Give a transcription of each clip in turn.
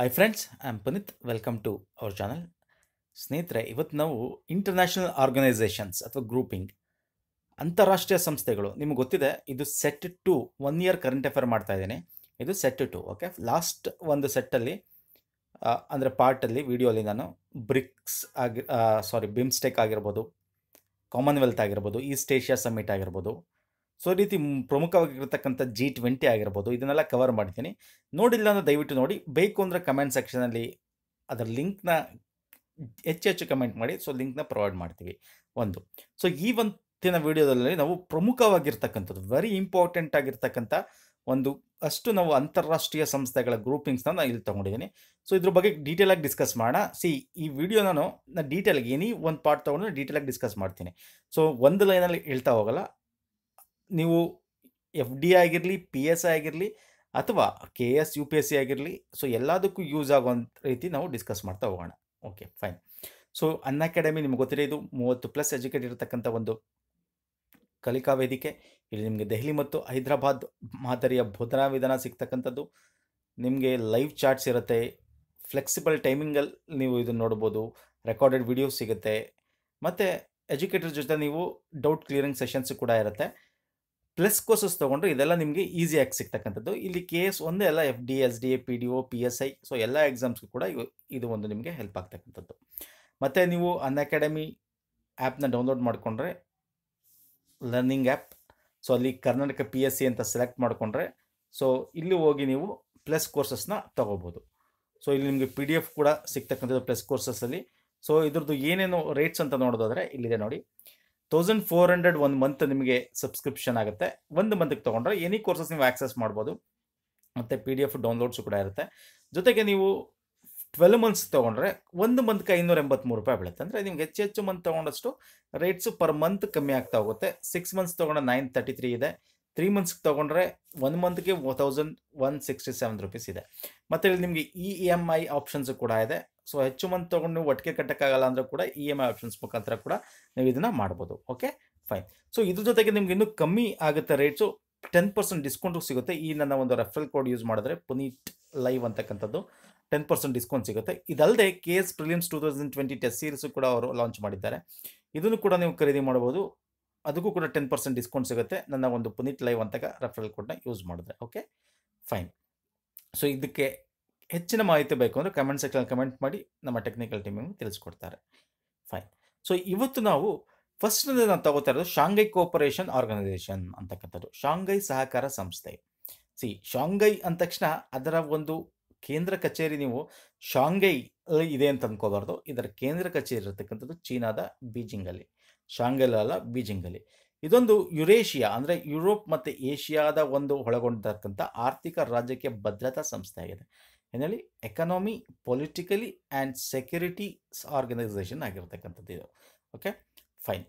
hi friends I am Puneeth welcome to our channel ಸ್ನೇಹಿತರೆ ಇವತ್ತು ನಾವು ಇಂಟರ್ನ್ಯಾಷನಲ್ ಆರ್ಗನೈಸೇಷನ್ಸ್ ಅಥವಾ ಗ್ರೂಪಿಂಗ್ ಅಂತಾರಾಷ್ಟ್ರೀಯ ಸಂಸ್ಥೆಗಳು ನಿಮ್ಗೆ ಗೊತ್ತಿದೆ ಇದು set to one year current affair ಮಾಡ್ತಾ ಇದ್ದೀನಿ ಇದು ಸೆಟ್ ಟು ಓಕೆ ಲಾಸ್ಟ್ ಒಂದು ಸೆಟ್ಟಲ್ಲಿ ಅಂದರೆ ಪಾರ್ಟಲ್ಲಿ ವಿಡಿಯೋಲಿ ನಾನು ಬ್ರಿಕ್ಸ್ ಆಗಿ ಸಾರಿ ಬಿಮ್ಸ್ಟೆಕ್ ಆಗಿರ್ಬೋದು ಕಾಮನ್ವೆಲ್ತ್ ಆಗಿರ್ಬೋದು ಈಸ್ಟ್ ಏಷ್ಯಾ ಸಮ್ಮಿಟ್ ಆಗಿರ್ಬೋದು ಸೊ ಈ ರೀತಿ ಪ್ರಮುಖವಾಗಿರ್ತಕ್ಕಂಥ ಜಿ ಟ್ವೆಂಟಿ ಆಗಿರ್ಬೋದು ಇದನ್ನೆಲ್ಲ ಕವರ್ ಮಾಡ್ತೀನಿ ನೋಡಿಲ್ಲ ಅಂದರೆ ದಯವಿಟ್ಟು ನೋಡಿ ಬೇಕು ಅಂದರೆ ಕಮೆಂಟ್ ಸೆಕ್ಷನಲ್ಲಿ ಅದರ ಲಿಂಕ್ನ ಹೆಚ್ಚು ಹೆಚ್ಚು ಕಮೆಂಟ್ ಮಾಡಿ ಸೊ ಲಿಂಕ್ನ ಪ್ರೊವೈಡ್ ಮಾಡ್ತೀವಿ ಒಂದು ಸೊ ಈ ಒಂದಿನ ವಿಡಿಯೋದಲ್ಲಿ ನಾವು ಪ್ರಮುಖವಾಗಿರ್ತಕ್ಕಂಥದ್ದು ವೆರಿ ಇಂಪಾರ್ಟೆಂಟ್ ಆಗಿರ್ತಕ್ಕಂಥ ಒಂದು ಅಷ್ಟು ನಾವು ಅಂತಾರಾಷ್ಟ್ರೀಯ ಸಂಸ್ಥೆಗಳ ಗ್ರೂಪಿಂಗ್ಸ್ನ ನಾನು ಇಲ್ಲಿ ತೊಗೊಂಡಿದ್ದೀನಿ ಸೊ ಇದ್ರ ಬಗ್ಗೆ ಆಗಿ ಡಿಸ್ಕಸ್ ಮಾಡೋಣ ಸಿ ಈ ವಿಡಿಯೋ ನಾನು ನಾನು ಏನೇ ಏನಿ ಒಂದು ಪಾರ್ಟ್ ತೊಗೊಂಡು ಡೀಟೇಲಾಗಿ ಡಿಸ್ಕಸ್ ಮಾಡ್ತೀನಿ ಸೊ ಒಂದು ಲೈನಲ್ಲಿ ಹೇಳ್ತಾ ಹೋಗಲ್ಲ ನೀವು ಎಫ್ ಡಿ ಆಗಿರಲಿ ಪಿ ಎಸ್ ಆಗಿರಲಿ ಅಥವಾ K S U P S C ಆಗಿರಲಿ ಸೊ ಎಲ್ಲದಕ್ಕೂ ಯೂಸ್ ಆಗುವಂಥ ರೀತಿ ನಾವು ಡಿಸ್ಕಸ್ ಮಾಡ್ತಾ ಹೋಗೋಣ okay fine so Unacademy ನಿಮ್ಗೆ ಗೊತ್ತಿರೋದು ಇದು ಮೂವತ್ತು ಪ್ಲಸ್ ಎಜುಕೇಟ್ ಇರತಕ್ಕಂಥ ಒಂದು ಕಲಿಕಾ ವೇದಿಕೆ ಇಲ್ಲಿ ನಿಮಗೆ ದೆಹಲಿ ಮತ್ತು ಹೈದರಾಬಾದ್ ಮಾದರಿಯ ಬೋಧನಾ ವಿಧಾನ ಸಿಗ್ತಕ್ಕಂಥದ್ದು ನಿಮಗೆ ಲೈವ್ ಚಾಟ್ಸ್ ಇರುತ್ತೆ ಫ್ಲೆಕ್ಸಿಬಲ್ ಟೈಮಿಂಗಲ್ಲಿ ನೀವು ಇದನ್ನು ನೋಡ್ಬೋದು ರೆಕಾರ್ಡೆಡ್ ವಿಡಿಯೋಸ್ ಸಿಗುತ್ತೆ ಮತ್ತು ಎಜುಕೇಟರ್ ಜೊತೆ ನೀವು ಡೌಟ್ ಕ್ಲಿಯರಿಂಗ್ ಸೆಷನ್ಸ್ ಕೂಡ ಇರುತ್ತೆ ಪ್ಲಸ್ ಕೋರ್ಸಸ್ ತೊಗೊಂಡ್ರೆ ಇದೆಲ್ಲ ನಿಮಗೆ ಈಸಿಯಾಗಿ ಸಿಗ್ತಕ್ಕಂಥದ್ದು ಇಲ್ಲಿ ಕೆ ಎಸ್ ಒಂದೇ ಎಲ್ಲ F D S D A P D O P S I so ಎಲ್ಲ ಎಕ್ಸಾಮ್ಸ್ಗೂ ಕೂಡ ಇದು ಒಂದು ನಿಮಗೆ ಹೆಲ್ಪ್ ಆಗ್ತಕ್ಕಂಥದ್ದು ಮತ್ತು ನೀವು ಅನ್ ಅಕಾಡೆಮಿ ಆ್ಯಪ್ನ ಡೌನ್ಲೋಡ್ ಮಾಡಿಕೊಂಡ್ರೆ ಲರ್ನಿಂಗ್ ಆ್ಯಪ್ ಸೊ ಅಲ್ಲಿ ಕರ್ನಾಟಕ ಪಿ ಎಸ್ ಸಿ ಅಂತ ಸೆಲೆಕ್ಟ್ ಮಾಡಿಕೊಂಡ್ರೆ ಸೊ ಇಲ್ಲಿ ಹೋಗಿ ನೀವು ಪ್ಲಸ್ ಕೋರ್ಸಸ್ನ ತೊಗೋಬೋದು ಸೊ ಇಲ್ಲಿ ನಿಮಗೆ ಪಿ ಡಿ ಎಫ್ ಕೂಡ ಸಿಗ್ತಕ್ಕಂಥದ್ದು ಪ್ಲಸ್ ಕೋರ್ಸಸಲ್ಲಿ ಸೊ ಇದ್ರದ್ದು ಏನೇನು ರೇಟ್ಸ್ ಅಂತ ನೋಡೋದಾದರೆ ಇಲ್ಲಿದೆ ನೋಡಿ ತೌಸಂಡ್ ಫೋರ್ ಹಂಡ್ರೆಡ್ ಒಂದು ಮಂತ್ ನಿಮಗೆ ಸಬ್ಸ್ಕ್ರಿಪ್ಷನ್ ಆಗುತ್ತೆ ಒಂದು ಮಂತ್ಗೆ ತೊಗೊಂಡ್ರೆ ಎನಿ ಕೋರ್ಸಸ್ ನೀವು ಆಕ್ಸೆಸ್ ಮಾಡ್ಬೋದು ಮತ್ತು ಪಿ ಡಿ ಎಫ್ ಡೌನ್ಲೋಡ್ಸು ಕೂಡ ಇರುತ್ತೆ ಜೊತೆಗೆ ನೀವು ಟ್ವೆಲ್ ಮಂತ್ಸ್ ತೊಗೊಂಡ್ರೆ ಒಂದು ಮಂತ್ಗೆ ಐನೂರ ಎಂಬತ್ತ್ಮೂರು ರೂಪಾಯಿ ಬೀಳುತ್ತೆ ಅಂದರೆ ನಿಮ್ಗೆ ಹೆಚ್ಚು ಹೆಚ್ಚು ಮಂತ್ ತೊಗೊಂಡಷ್ಟು ರೇಟ್ಸು ಪರ್ ಮಂತ್ ಕಮ್ಮಿ ಆಗ್ತಾ ಹೋಗುತ್ತೆ ಸಿಕ್ಸ್ ಮಂತ್ಸ್ ತೊಗೊಂಡ್ರೆ ನೈನ್ ತರ್ಟಿ ತ್ರೀ ಇದೆ ತ್ರೀ ಮಂತ್ಸ್ಗೆ ತೊಗೊಂಡ್ರೆ ಒನ್ ಮಂತ್ಗೆ thousand one sixty seven rupees ಇದೆ ಮತ್ತು ಇಲ್ಲಿ ನಿಮಗೆ ಇ ಎಮ್ ಐ ಆಪ್ಷನ್ಸು ಕೂಡ ಇದೆ ಸೊ ಹೆಚ್ಚು ಮಂತ್ ತೊಗೊಂಡು ನೀವು ಒಟ್ಟಿಗೆ ಕಟ್ಟೋಕ್ಕಾಗಲ್ಲ ಅಂದರೆ ಕೂಡ ಇ ಎಮ್ ಐ ಆಪ್ಷನ್ಸ್ ಮುಖಾಂತರ ಕೂಡ ನೀವು ಇದನ್ನು ಮಾಡ್ಬೋದು ಓಕೆ ಫೈನ್ ಸೊ ಇದ್ರ ಜೊತೆಗೆ ನಿಮ್ಗೆ ಇನ್ನೂ ಕಮ್ಮಿ ಆಗುತ್ತೆ ರೇಟ್ಸು ಟೆನ್ ಪರ್ಸೆಂಟ್ ಡಿಸ್ಕೌಂಟು ಸಿಗುತ್ತೆ ಈ ನನ್ನ ಒಂದು ರೆಫರಲ್ ಕೋಡ್ ಯೂಸ್ ಮಾಡಿದ್ರೆ ಪುನೀತ್ ಲೈವ್ ಅಂತಕ್ಕಂಥದ್ದು ಟೆನ್ ಪರ್ಸೆಂಟ್ ಡಿಸ್ಕೌಂಟ್ ಸಿಗುತ್ತೆ ಇದಲ್ಲದೆ K S prelims two thousand twenty test series ಕೂಡ ಅವರು ಲಾಂಚ್ ಮಾಡಿದ್ದಾರೆ ಇದನ್ನು ಕೂಡ ನೀವು ಖರೀದಿ ಮಾಡ್ಬೋದು ಅದಕ್ಕೂ ಕೂಡ ಟೆನ್ ಪರ್ಸೆಂಟ್ ಡಿಸ್ಕೌಂಟ್ ಸಿಗುತ್ತೆ ನನ್ನ ಒಂದು ಪುನೀತ್ ಲೈವ್ ಅಂತ ರೆಫರಲ್ ಕೋಡ್ನ ಯೂಸ್ ಮಾಡಿದ್ರೆ ಓಕೆ ಫೈನ್ ಸೊ ಇದಕ್ಕೆ ಹೆಚ್ಚಿನ ಮಾಹಿತಿ ಬೇಕು ಅಂದರೆ ಕಮೆಂಟ್ ಸೆಕ್ಷನ್ ಕಮೆಂಟ್ ಮಾಡಿ ನಮ್ಮ ಟೆಕ್ನಿಕಲ್ ಟೀಮಿಗೆ ತಿಳಿಸ್ಕೊಡ್ತಾರೆ ಫೈನ್ ಸೊ ಇವತ್ತು ನಾವು ಫಸ್ಟ್ ನಾನು ತಗೋತಾ ಇರೋದು ಶಾಂಘೈ ಕೋಪರೇಷನ್ ಆರ್ಗನೈಸೇಷನ್ ಅಂತಕ್ಕಂಥದ್ದು ಶಾಂಘೈ ಸಹಕಾರ ಸಂಸ್ಥೆ ಸಿ ಶಾಂಘೈ ಅಂದ ತಕ್ಷಣ ಅದರ ಒಂದು ಕೇಂದ್ರ ಕಚೇರಿ ನೀವು ಶಾಂಘೈ ಇದೆ ಅಂತ ಅಂದ್ಕೋಬಾರ್ದು ಇದರ ಕೇಂದ್ರ ಕಚೇರಿ ಇರತಕ್ಕಂಥದ್ದು ಚೀನಾದ ಬೀಜಿಂಗಲ್ಲಿ ಶಾಂಘೈಲಲ್ಲ ಬೀಜಿಂಗಲ್ಲಿ ಇದೊಂದು ಯುರೇಷಿಯಾ ಅಂದರೆ ಯುರೋಪ್ ಮತ್ತು ಏಷ್ಯಾದ ಒಂದು ಒಳಗೊಂಡಿರ್ತಕ್ಕಂಥ ಆರ್ಥಿಕ ರಾಜ್ಯಕ್ಕೆ ಭದ್ರತಾ ಸಂಸ್ಥೆ ಆಗಿದೆ ಏನಲ್ಲಿ economy politically and security organisation ಆಗಿರ್ತಕ್ಕಂಥದ್ದು ಇದು ಓಕೆ ಫೈನ್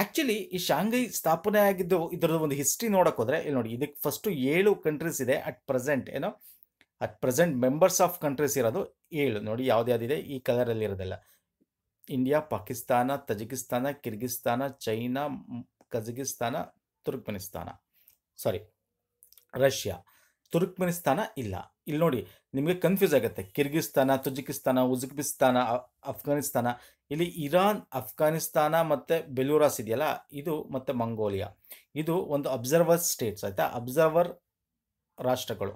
ಆ್ಯಕ್ಚುಲಿ ಈ ಶಾಂಘೈ ಸ್ಥಾಪನೆ ಆಗಿದ್ದು ಇದ್ರದ್ದು ಒಂದು ಹಿಸ್ಟ್ರಿ ನೋಡಕ್ಕೆ ಹೋದರೆ ಇಲ್ಲಿ ನೋಡಿ ಇದಕ್ಕೆ ಫಸ್ಟು ಏಳು ಕಂಟ್ರೀಸ್ ಇದೆ ಅಟ್ ಪ್ರೆಸೆಂಟ್ ಏನೋ at present members of countries ಇರೋದು ಏಳು ನೋಡಿ ಯಾವುದ್ಯಾವುದಿದೆ ಈ ಕಲರಲ್ಲಿ ಇರೋದಿಲ್ಲ India Pakistan Tajikistan Kyrgyzstan China Kazakhstan Turkmenistan sorry Russia Turkmenistan ಇಲ್ಲ ಇಲ್ಲಿ ನೋಡಿ ನಿಮಗೆ ಕನ್ಫ್ಯೂಸ್ ಆಗುತ್ತೆ ಕಿರ್ಗಿಸ್ತಾನ ತುಜಿಕಿಸ್ತಾನ ಉಜ್ಬಿಸ್ತಾನ ಅಫ್ಘಾನಿಸ್ತಾನ ಇಲ್ಲಿ ಇರಾನ್ ಅಫ್ಘಾನಿಸ್ತಾನ ಮತ್ತು ಬೆಲೂರಾಸ್ ಇದೆಯಲ್ಲ ಇದು ಮತ್ತು ಮಂಗೋಲಿಯಾ ಇದು ಒಂದು ಅಬ್ಸರ್ವರ್ ಸ್ಟೇಟ್ಸ್ ಆಯಿತಾ ಅಬ್ಸರ್ವರ್ ರಾಷ್ಟ್ರಗಳು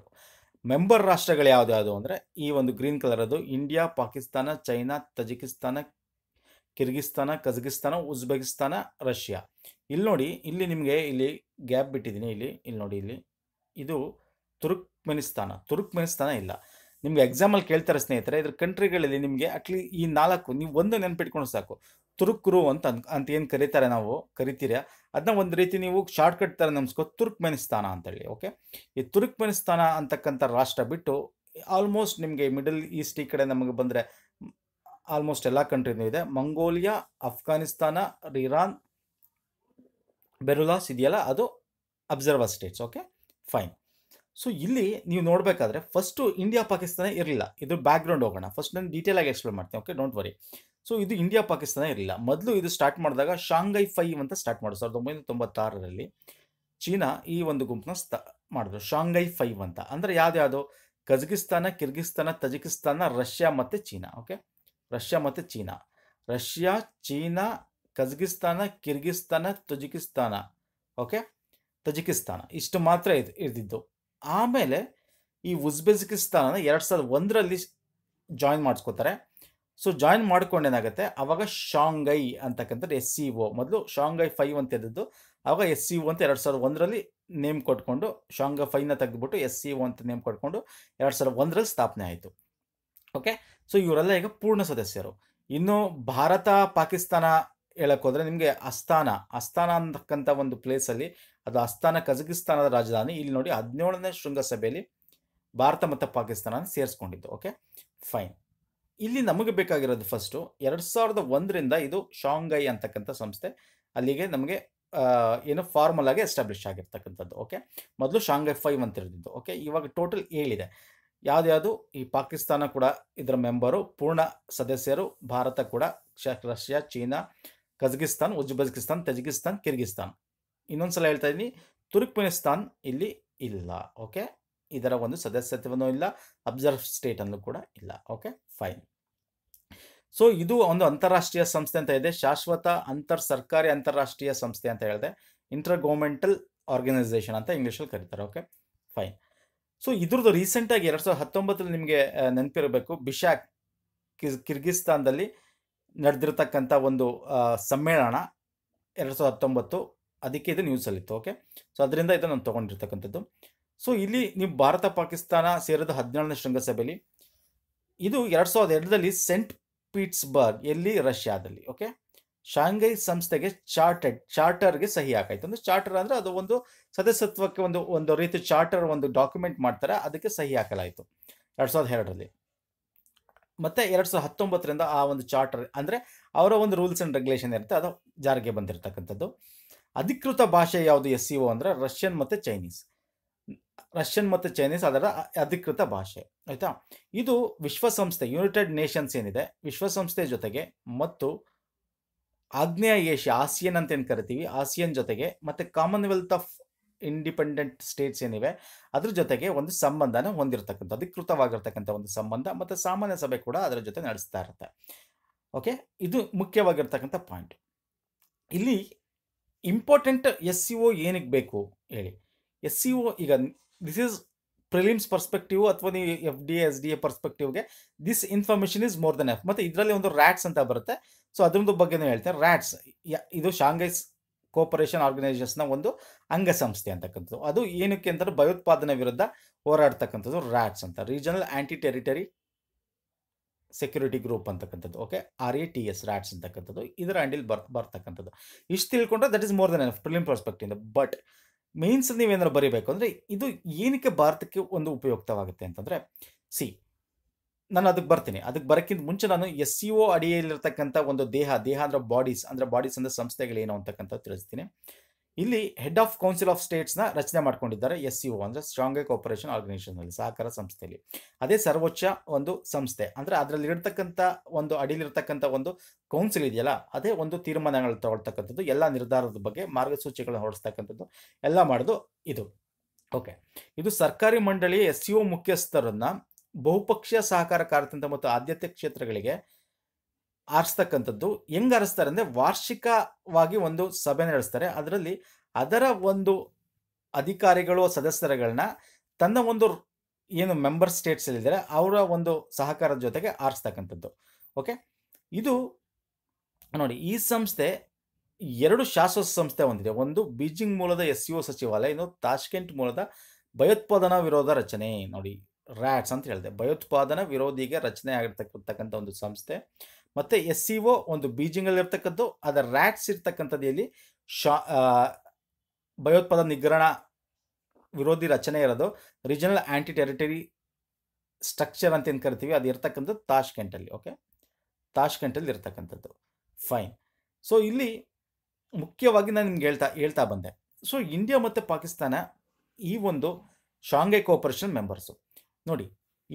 ಮೆಂಬರ್ ರಾಷ್ಟ್ರಗಳು ಯಾವುದು ಯಾವುದು ಅಂದರೆ ಈ ಒಂದು ಗ್ರೀನ್ ಕಲರ್ ಅದು India Pakistan China Tajikistan Kyrgyzstan Kazakhstan Uzbekistan Russia ಇಲ್ಲಿ ನೋಡಿ ಇಲ್ಲಿ ನಿಮಗೆ ಇಲ್ಲಿ ಗ್ಯಾಪ್ ಬಿಟ್ಟಿದ್ದೀನಿ ಇಲ್ಲಿ ಇಲ್ಲಿ ನೋಡಿ ಇಲ್ಲಿ ಇದು ತುರ್ಕ್ಮೆನಿಸ್ತಾನ ತುರ್ಕ್ಮೆನಿಸ್ತಾನ ಇಲ್ಲ ನಿಮ್ಗೆ ಎಕ್ಸಾಮಲ್ಲಿ ಕೇಳ್ತಾರೆ ಸ್ನೇಹಿತರೆ ಇದ್ರ ಕಂಟ್ರಿಗಳಲ್ಲಿ ನಿಮಗೆ ಅಟ್ಲಿ ಈ ನಾಲ್ಕು ನೀವು ಒಂದು ನೆನ್ಪಿಟ್ಕೊಂಡು ಸಾಕು ತುರುಕ್ರು ಅಂತ ಅಂತ ಏನು ಕರೀತಾರೆ ನಾವು ಕರಿತೀರಾ ಅದನ್ನ ಒಂದು ರೀತಿ ನೀವು ಶಾರ್ಟ್ಕಟ್ ಥರ ನಮ್ಸ್ಕೊ ತುರ್ಕ್ಮೆನಿಸ್ತಾನ ಅಂತೇಳಿ ಓಕೆ ಈ ತುರ್ಕ್ಮೆನಿಸ್ತಾನ ಅಂತಕ್ಕಂಥ ರಾಷ್ಟ್ರ ಬಿಟ್ಟು ಆಲ್ಮೋಸ್ಟ್ ನಿಮಗೆ ಮಿಡಲ್ ಈಸ್ಟ್ ಈ ಕಡೆ ನಮಗೆ ಬಂದರೆ ಆಲ್ಮೋಸ್ಟ್ ಎಲ್ಲ ಕಂಟ್ರಿನೂ ಇದೆ ಮಂಗೋಲಿಯಾ ಅಫ್ಘಾನಿಸ್ತಾನ ಇರಾನ್ ಬೆರುಲಾಸ್ ಇದೆಯಲ್ಲ ಅದು observer states okay fine so ಇಲ್ಲಿ ನೀವು ನೋಡಬೇಕಾದ್ರೆ ಫಸ್ಟು ಇಂಡಿಯಾ ಪಾಕಿಸ್ತಾನ ಇರಲಿಲ್ಲ ಇದು ಬ್ಯಾಕ್ಗ್ರೌಂಡ್ ಹೋಗೋಣ ಫಸ್ಟ್ ನಾನು ಡೀಟೇಲ್ ಆಗಿ ಎಕ್ಸ್ಪ್ಲೇನ್ ಮಾಡ್ತೀನಿ ಓಕೆ ಡೋಂಟ್ ವರಿ ಸೊ ಇದು ಇಂಡಿಯಾ ಪಾಕಿಸ್ತಾನ ಇರಲಿಲ್ಲ ಮೊದಲು ಇದು ಸ್ಟಾರ್ಟ್ ಮಾಡಿದಾಗ ಶಾಂಘೈ ಫೈವ್ ಅಂತ ಸ್ಟಾರ್ಟ್ ಮಾಡೋದು ಸಾವಿರದ ಒಂಬೈನೂರ ತೊಂಬತ್ತಾರರಲ್ಲಿ ಚೀನಾ ಈ ಒಂದು ಗುಂಪನ್ನ ಸ್ಥ ಮಾಡಿದ್ರು ಶಾಂಘೈ ಫೈವ್ ಅಂತ ಅಂದರೆ ಯಾವ್ದ್ಯಾವುದು ಕಜಕಿಸ್ತಾನ ಕಿರ್ಗಿಸ್ತಾನ ತಜಿಕಿಸ್ತಾನ ರಷ್ಯಾ ಮತ್ತು ಚೀನಾ ಓಕೆ ರಷ್ಯಾ ಮತ್ತು ಚೀನಾ ರಷ್ಯಾ ಚೀನಾ Kazakhstan Kyrgyzstan Tajikistan okay Tajikistan ಇಷ್ಟು ಮಾತ್ರ ಇದು ಇರ್ದಿದ್ದು ಆಮೇಲೆ ಈ ಉಜ್ಬೆಜಿಕಿಸ್ತಾನ ಎರಡು ಸಾವಿರದ ಒಂದರಲ್ಲಿ ಜಾಯಿನ್ ಮಾಡಿಸ್ಕೋತಾರೆ ಸೊ ಜಾಯಿನ್ ಮಾಡ್ಕೊಂಡೇನಾಗುತ್ತೆ ಆವಾಗ ಶಾಂಗೈ ಅಂತಕ್ಕಂಥದ್ದು ಎಸ್ ಸಿ ಒ ಮೊದಲು ಶಾಂಗೈ ಫೈವ್ ಅಂತ ಇದ್ದದ್ದು ಆವಾಗ ಎಸ್ ಸಿ ಒ ಅಂತ ಎರಡು ಸಾವಿರದ ಒಂದರಲ್ಲಿ ನೇಮ್ ಕೊಟ್ಕೊಂಡು ಶಾಂಗೈ ಫೈವ್ನ ತೆಗೆದುಬಿಟ್ಟು ಎಸ್ ಸಿ ಒ ಅಂತ ನೇಮ್ ಕೊಟ್ಕೊಂಡು ಎರಡು ಸಾವಿರದ ಒಂದರಲ್ಲಿ ಸ್ಥಾಪನೆ ಆಯಿತು ಓಕೆ ಸೊ ಇವರೆಲ್ಲ ಈಗ ಪೂರ್ಣ ಸದಸ್ಯರು ಇನ್ನು ಭಾರತ ಪಾಕಿಸ್ತಾನ ಹೇಳೋಕ್ಕೋದ್ರೆ ನಿಮಗೆ ಅಸ್ತಾನ ಅಸ್ಥಾನ ಅಂತಕ್ಕಂಥ ಒಂದು ಪ್ಲೇಸಲ್ಲಿ ಅದು ಅಸ್ತಾನ ಕಜಕಿಸ್ತಾನದ ರಾಜಧಾನಿ ಇಲ್ಲಿ ನೋಡಿ ಹದಿನೇಳನೇ ಶೃಂಗಸಭೆಯಲ್ಲಿ ಭಾರತ ಮತ್ತು ಪಾಕಿಸ್ತಾನ ಸೇರಿಸ್ಕೊಂಡಿದ್ದು ಓಕೆ ಫೈನ್ ಇಲ್ಲಿ ನಮಗೆ ಬೇಕಾಗಿರೋದು ಫಸ್ಟು ಎರಡು ಸಾವಿರದ ಒಂದರಿಂದ ಇದು ಶಾಂಗೈ ಅಂತಕ್ಕಂಥ ಸಂಸ್ಥೆ ಅಲ್ಲಿಗೆ ನಮಗೆ ಏನು ಫಾರ್ಮಲ್ ಆಗಿ ಎಸ್ಟಾಬ್ಲಿಷ್ ಆಗಿರ್ತಕ್ಕಂಥದ್ದು ಓಕೆ ಮೊದಲು ಶಾಂಗೈ ಫೈವ್ ಅಂತ ಇರ್ತಿದ್ದು ಓಕೆ ಇವಾಗ ಟೋಟಲ್ ಏಳಿದೆ ಯಾವುದ್ಯಾವುದು ಈ ಪಾಕಿಸ್ತಾನ ಕೂಡ ಇದರ ಮೆಂಬರು ಪೂರ್ಣ ಸದಸ್ಯರು ಭಾರತ ಕೂಡ ರಷ್ಯಾ ಚೀನಾ ಕಜಕಿಸ್ತಾನ್ ಉಜ್ಬೆಕಿಸ್ತಾನ್ ತಜಿಕಿಸ್ತಾನ್ ಕಿರ್ಗಿಸ್ತಾನ್ ಇನ್ನೊಂದ್ಸಲ ಹೇಳ್ತಾ ಇದ್ದೀನಿ ತುರ್ಕ್ಮೆನಿಸ್ತಾನ್ ಇಲ್ಲಿ ಇಲ್ಲ ಓಕೆ ಇದರ ಒಂದು ಸದಸ್ಯತ್ವನು ಇಲ್ಲ ಅಬ್ಸರ್ವ್ ಸ್ಟೇಟ್ ಅನ್ನು ಕೂಡ ಇಲ್ಲ ಓಕೆ ಫೈನ್ ಸೊ ಇದು ಒಂದು ಅಂತಾರಾಷ್ಟ್ರೀಯ ಸಂಸ್ಥೆ ಅಂತ ಇದೆ ಶಾಶ್ವತ ಅಂತರ್ ಸರ್ಕಾರಿ ಅಂತಾರಾಷ್ಟ್ರೀಯ ಸಂಸ್ಥೆ ಅಂತ ಹೇಳಿದೆ ಇಂಟರ್ ಗೋರ್ಮೆಂಟಲ್ ಆರ್ಗನೈಸೇಷನ್ ಅಂತ ಇಂಗ್ಲೀಷಲ್ಲಿ ಕರೀತಾರೆ ಓಕೆ ಫೈನ್ ಸೊ ಇದ್ರದ್ದು ರೀಸೆಂಟಾಗಿ ಎರಡು ಸಾವಿರದ ಹತ್ತೊಂಬತ್ತರಲ್ಲಿ ನಿಮಗೆ ನೆನಪಿರಬೇಕು ಬಿಶಾಕ್ ಕಿರ್ಗಿಸ್ತಾನದಲ್ಲಿ ನಡೆದಿರ್ತಕ್ಕಂಥ ಒಂದು ಸಮ್ಮೇಳನ ಎರಡು ಸಾವಿರದ ಹತ್ತೊಂಬತ್ತು ಅದಕ್ಕೆ ಇದು ನ್ಯೂಸಲ್ಲಿತ್ತು ಓಕೆ ಸೊ ಅದರಿಂದ ಇದು ನಾನು ತೊಗೊಂಡಿರ್ತಕ್ಕಂಥದ್ದು ಸೊ ಇಲ್ಲಿ ನೀವು ಭಾರತ ಪಾಕಿಸ್ತಾನ ಸೇರಿದ ಹದಿನೇಳನೇ ಶೃಂಗಸಭೆಯಲ್ಲಿ ಇದು ಎರಡು ಸಾವಿರದ ಎರಡರಲ್ಲಿ ಸೆಂಟ್ ಪೀಟ್ಸ್ಬರ್ಗ್ ಎಲ್ಲಿ ರಷ್ಯಾದಲ್ಲಿ ಓಕೆ ಶಾಂಘೈ ಸಂಸ್ಥೆಗೆ ಚಾರ್ಟೆಡ್ ಚಾರ್ಟರ್ಗೆ ಸಹಿ ಹಾಕಾಯ್ತು ಅಂದ್ರೆ ಚಾರ್ಟರ್ ಅಂದರೆ ಅದು ಒಂದು ಸದಸ್ಯತ್ವಕ್ಕೆ ಒಂದು ಒಂದು ರೀತಿ ಚಾರ್ಟರ್ ಒಂದು ಡಾಕ್ಯುಮೆಂಟ್ ಮಾಡ್ತಾರೆ ಅದಕ್ಕೆ ಸಹಿ ಹಾಕಲಾಯಿತು ಎರಡು ಸಾವಿರದ ಎರಡರಲ್ಲಿ ಮತ್ತು ಎರಡು ಸಾವಿರದ ಹತ್ತೊಂಬತ್ತರಿಂದ ಆ ಒಂದು ಚಾರ್ಟರ್ ಅಂದರೆ ಅವರ ಒಂದು ರೂಲ್ಸ್ ಆ್ಯಂಡ್ ರೆಗ್ಯುಲೇಷನ್ ಇರುತ್ತೆ ಅದು ಜಾರಿಗೆ ಬಂದಿರತಕ್ಕಂಥದ್ದು ಅಧಿಕೃತ ಭಾಷೆ ಯಾವುದು ಎಸ್ ಸಿ ಒ ಅಂದರೆ ರಷ್ಯನ್ ಮತ್ತು ಚೈನೀಸ್ ರಷ್ಯನ್ ಮತ್ತು ಚೈನೀಸ್ ಅದರ ಅಧಿಕೃತ ಭಾಷೆ ಆಯಿತಾ ಇದು ವಿಶ್ವಸಂಸ್ಥೆ ಯುನೈಟೆಡ್ ನೇಷನ್ಸ್ ಏನಿದೆ ವಿಶ್ವಸಂಸ್ಥೆ ಜೊತೆಗೆ ಮತ್ತು ಆಗ್ನೇಯ ಏಷ್ಯಾ ಆಸಿಯನ್ ಅಂತ ಏನು ಕರಿತೀವಿ ಆಸಿಯನ್ ಜೊತೆಗೆ ಮತ್ತು ಕಾಮನ್ವೆಲ್ತ್ ಆಫ್ ಇಂಡಿಪೆಂಡೆಂಟ್ ಸ್ಟೇಟ್ಸ್ ಏನಿವೆ ಅದ್ರ ಜೊತೆಗೆ ಒಂದು ಸಂಬಂಧನ ಹೊಂದಿರತಕ್ಕಂಥ ಅಧಿಕೃತವಾಗಿರ್ತಕ್ಕಂಥ ಒಂದು ಸಂಬಂಧ ಮತ್ತು ಸಾಮಾನ್ಯ ಸಭೆ ಕೂಡ ಅದರ ಜೊತೆ ನಡೆಸ್ತಾ ಇರುತ್ತೆ ಓಕೆ ಇದು ಮುಖ್ಯವಾಗಿರ್ತಕ್ಕಂಥ ಪಾಯಿಂಟ್ ಇಲ್ಲಿ ಇಂಪಾರ್ಟೆಂಟ್ ಎಸ್ ಸಿ ಓ ಏನಕ್ಕೆ ಬೇಕು ಹೇಳಿ ಎಸ್ ಸಿ ಓ ಈಗ ದಿಸ್ ಈಸ್ ಪ್ರಿಲಿಮ್ಸ್ ಪರ್ಸ್ಪೆಕ್ಟಿವ್ ಅಥವಾ ನೀವು F D S D A ಪರ್ಸ್ಪೆಕ್ಟಿವ್ಗೆ this information is more than F ಮತ್ತು ಇದರಲ್ಲಿ ಒಂದು ರ್ಯಾಟ್ಸ್ ಅಂತ ಬರುತ್ತೆ ಸೊ ಅದ್ರದ್ದು ಬಗ್ಗೆನೂ ಹೇಳ್ತಾರೆ ರ್ಯಾಟ್ಸ್ ಇದು ಶಾಂಘೈಸ್ ಕೋಪರೇಷನ್ ಆರ್ಗನೈಸೇಷನ್ನ ಒಂದು ಅಂಗಸಂಸ್ಥೆ ಅಂತಕ್ಕಂಥದ್ದು ಅದು ಏನಕ್ಕೆ ಅಂತಂದ್ರೆ ಭಯೋತ್ಪಾದನೆ ವಿರುದ್ಧ ಹೋರಾಡ್ತಕ್ಕಂಥದ್ದು ರ್ಯಾಟ್ಸ್ ಅಂತ regional anti territory security group ಅಂತಕ್ಕಂಥದ್ದು okay R A T S RATS ಅಂತಕ್ಕಂಥದ್ದು ಇದರ ಹ್ಯಾಂಡಿಲ್ ಬರ್ ಬರ್ತಕ್ಕಂಥದ್ದು ಇಷ್ಟು ತಿಳ್ಕೊಂಡ್ರೆ that is more than prelim ಪರ್ಸ್ಪೆಕ್ಟಿಂದ ಬಟ್ ಮೀನ್ಸ್ ನೀವೇನಾದ್ರು ಬರೀಬೇಕು ಅಂದರೆ ಇದು ಏನಕ್ಕೆ ಭಾರತಕ್ಕೆ ಒಂದು ಉಪಯುಕ್ತವಾಗುತ್ತೆ ಅಂತಂದರೆ ಸಿ ನಾನು ಅದಕ್ಕೆ ಬರ್ತೀನಿ ಅದಕ್ಕೆ ಬರೋಕ್ಕಿಂತ ಮುಂಚೆ ನಾನು ಎಸ್ ಸಿ ಒ ಅಡಿಯಲ್ಲಿರ್ತಕ್ಕಂಥ ಒಂದು ದೇಹ ದೇಹ ಅಂದ್ರೆ ಬಾಡೀಸ್ ಅಂದರೆ ಬಾಡೀಸ್ ಅಂದರೆ ಸಂಸ್ಥೆಗಳೇನು ಅಂತಕ್ಕಂಥದ್ದು ತಿಳಿಸ್ತೀನಿ ಇಲ್ಲಿ ಹೆಡ್ ಆಫ್ ಕೌನ್ಸಿಲ್ ಆಫ್ ಸ್ಟೇಟ್ಸ್ನ ರಚನೆ ಮಾಡ್ಕೊಂಡಿದ್ದಾರೆ ಎಸ್ ಸಿ ಒ ಅಂದರೆ ಸ್ಟ್ರಾಂಗ್ ಕೋಪರೇಷನ್ ಆರ್ಗನೈಸೇಷನಲ್ಲಿ ಸಹಕಾರ ಸಂಸ್ಥೆಯಲ್ಲಿ ಅದೇ ಸರ್ವೋಚ್ಚ ಒಂದು ಸಂಸ್ಥೆ ಅಂದರೆ ಅದರಲ್ಲಿ ಇರ್ತಕ್ಕಂಥ ಒಂದು ಅಡಿಲಿರ್ತಕ್ಕಂಥ ಒಂದು ಕೌನ್ಸಿಲ್ ಇದೆಯಲ್ಲ ಅದೇ ಒಂದು ತೀರ್ಮಾನಗಳು ತಗೊಳ್ತಕ್ಕಂಥದ್ದು ಎಲ್ಲ ನಿರ್ಧಾರದ ಬಗ್ಗೆ ಮಾರ್ಗಸೂಚಿಗಳನ್ನು ಹೊರಡಿಸ್ತಕ್ಕಂಥದ್ದು ಎಲ್ಲ ಮಾಡೋದು ಇದು ಓಕೆ ಇದು ಸರ್ಕಾರಿ ಮಂಡಳಿ ಎಸ್ ಸಿ ಒ ಮುಖ್ಯಸ್ಥರನ್ನು ಬಹುಪಕ್ಷೀಯ ಸಹಕಾರ ಕಾರ್ಯತಂತ್ರ ಮತ್ತು ಆದ್ಯತೆ ಕ್ಷೇತ್ರಗಳಿಗೆ ಆರಿಸ್ತಕ್ಕಂಥದ್ದು ಹೆಂಗ್ ಆರಿಸ್ತಾರೆ ಅಂದರೆ ವಾರ್ಷಿಕವಾಗಿ ಒಂದು ಸಭೆ ನಡೆಸ್ತಾರೆ ಅದರಲ್ಲಿ ಅದರ ಒಂದು ಅಧಿಕಾರಿಗಳು ಸದಸ್ಯರುಗಳನ್ನ ತನ್ನ ಒಂದು ಏನು ಮೆಂಬರ್ ಸ್ಟೇಟ್ಸ್ ಇದ್ದಾರೆ ಅವರ ಒಂದು ಸಹಕಾರದ ಜೊತೆಗೆ ಆರಿಸ್ತಕ್ಕಂಥದ್ದು ಓಕೆ ಇದು ನೋಡಿ ಈ ಸಂಸ್ಥೆ ಎರಡು ಶಾಶ್ವತ ಸಂಸ್ಥೆ ಹೊಂದಿದೆ ಒಂದು ಬೀಜಿಂಗ್ ಮೂಲದ ಎಸ್ ಸಚಿವಾಲಯ ಇನ್ನು ತಾಷ್ಕೆಂಟ್ ಮೂಲದ ಭಯೋತ್ಪಾದನಾ ವಿರೋಧ ರಚನೆ ನೋಡಿ ರ್ಯಾಟ್ಸ್ ಅಂತ ಹೇಳಿದೆ ಭಯೋತ್ಪಾದನಾ ವಿರೋಧಿಗೆ ರಚನೆ ಆಗಿರ್ತಕ್ಕಂಥ ಒಂದು ಸಂಸ್ಥೆ ಮತ್ತು ಎಸ್ ಸಿ ಒ ಒಂದು ಇರ್ತಕ್ಕಂಥದ್ದು ಅದರ ರ್ಯಾಟ್ಸ್ ಇರ್ತಕ್ಕಂಥದ್ದು ಇಲ್ಲಿ ಶಾ ಭಯೋತ್ಪಾದನಾ ನಿಗ್ರಹಣ ವಿರೋಧಿ ರಚನೆ ಇರೋದು ರೀಜನಲ್ ಆ್ಯಂಟಿ ಟೆರಿಟರಿ ಸ್ಟ್ರಕ್ಚರ್ ಅಂತ ಏನು ಕರಿತೀವಿ ಅದು ಇರ್ತಕ್ಕಂಥದ್ದು ತಾಷ್ಕೆಂಟಲ್ಲಿ ಓಕೆ ತಾಷ್ಕೆಂಟಲ್ಲಿ ಇರ್ತಕ್ಕಂಥದ್ದು ಫೈನ್ ಸೊ ಇಲ್ಲಿ ಮುಖ್ಯವಾಗಿ ನಾನು ನಿಮ್ಗೆ ಹೇಳ್ತಾ ಹೇಳ್ತಾ ಬಂದೆ ಸೊ ಇಂಡಿಯಾ ಮತ್ತು ಪಾಕಿಸ್ತಾನ ಈ ಒಂದು ಶಾಂಘೈ ಕೋಪರೇಷನ್ ಮೆಂಬರ್ಸು ನೋಡಿ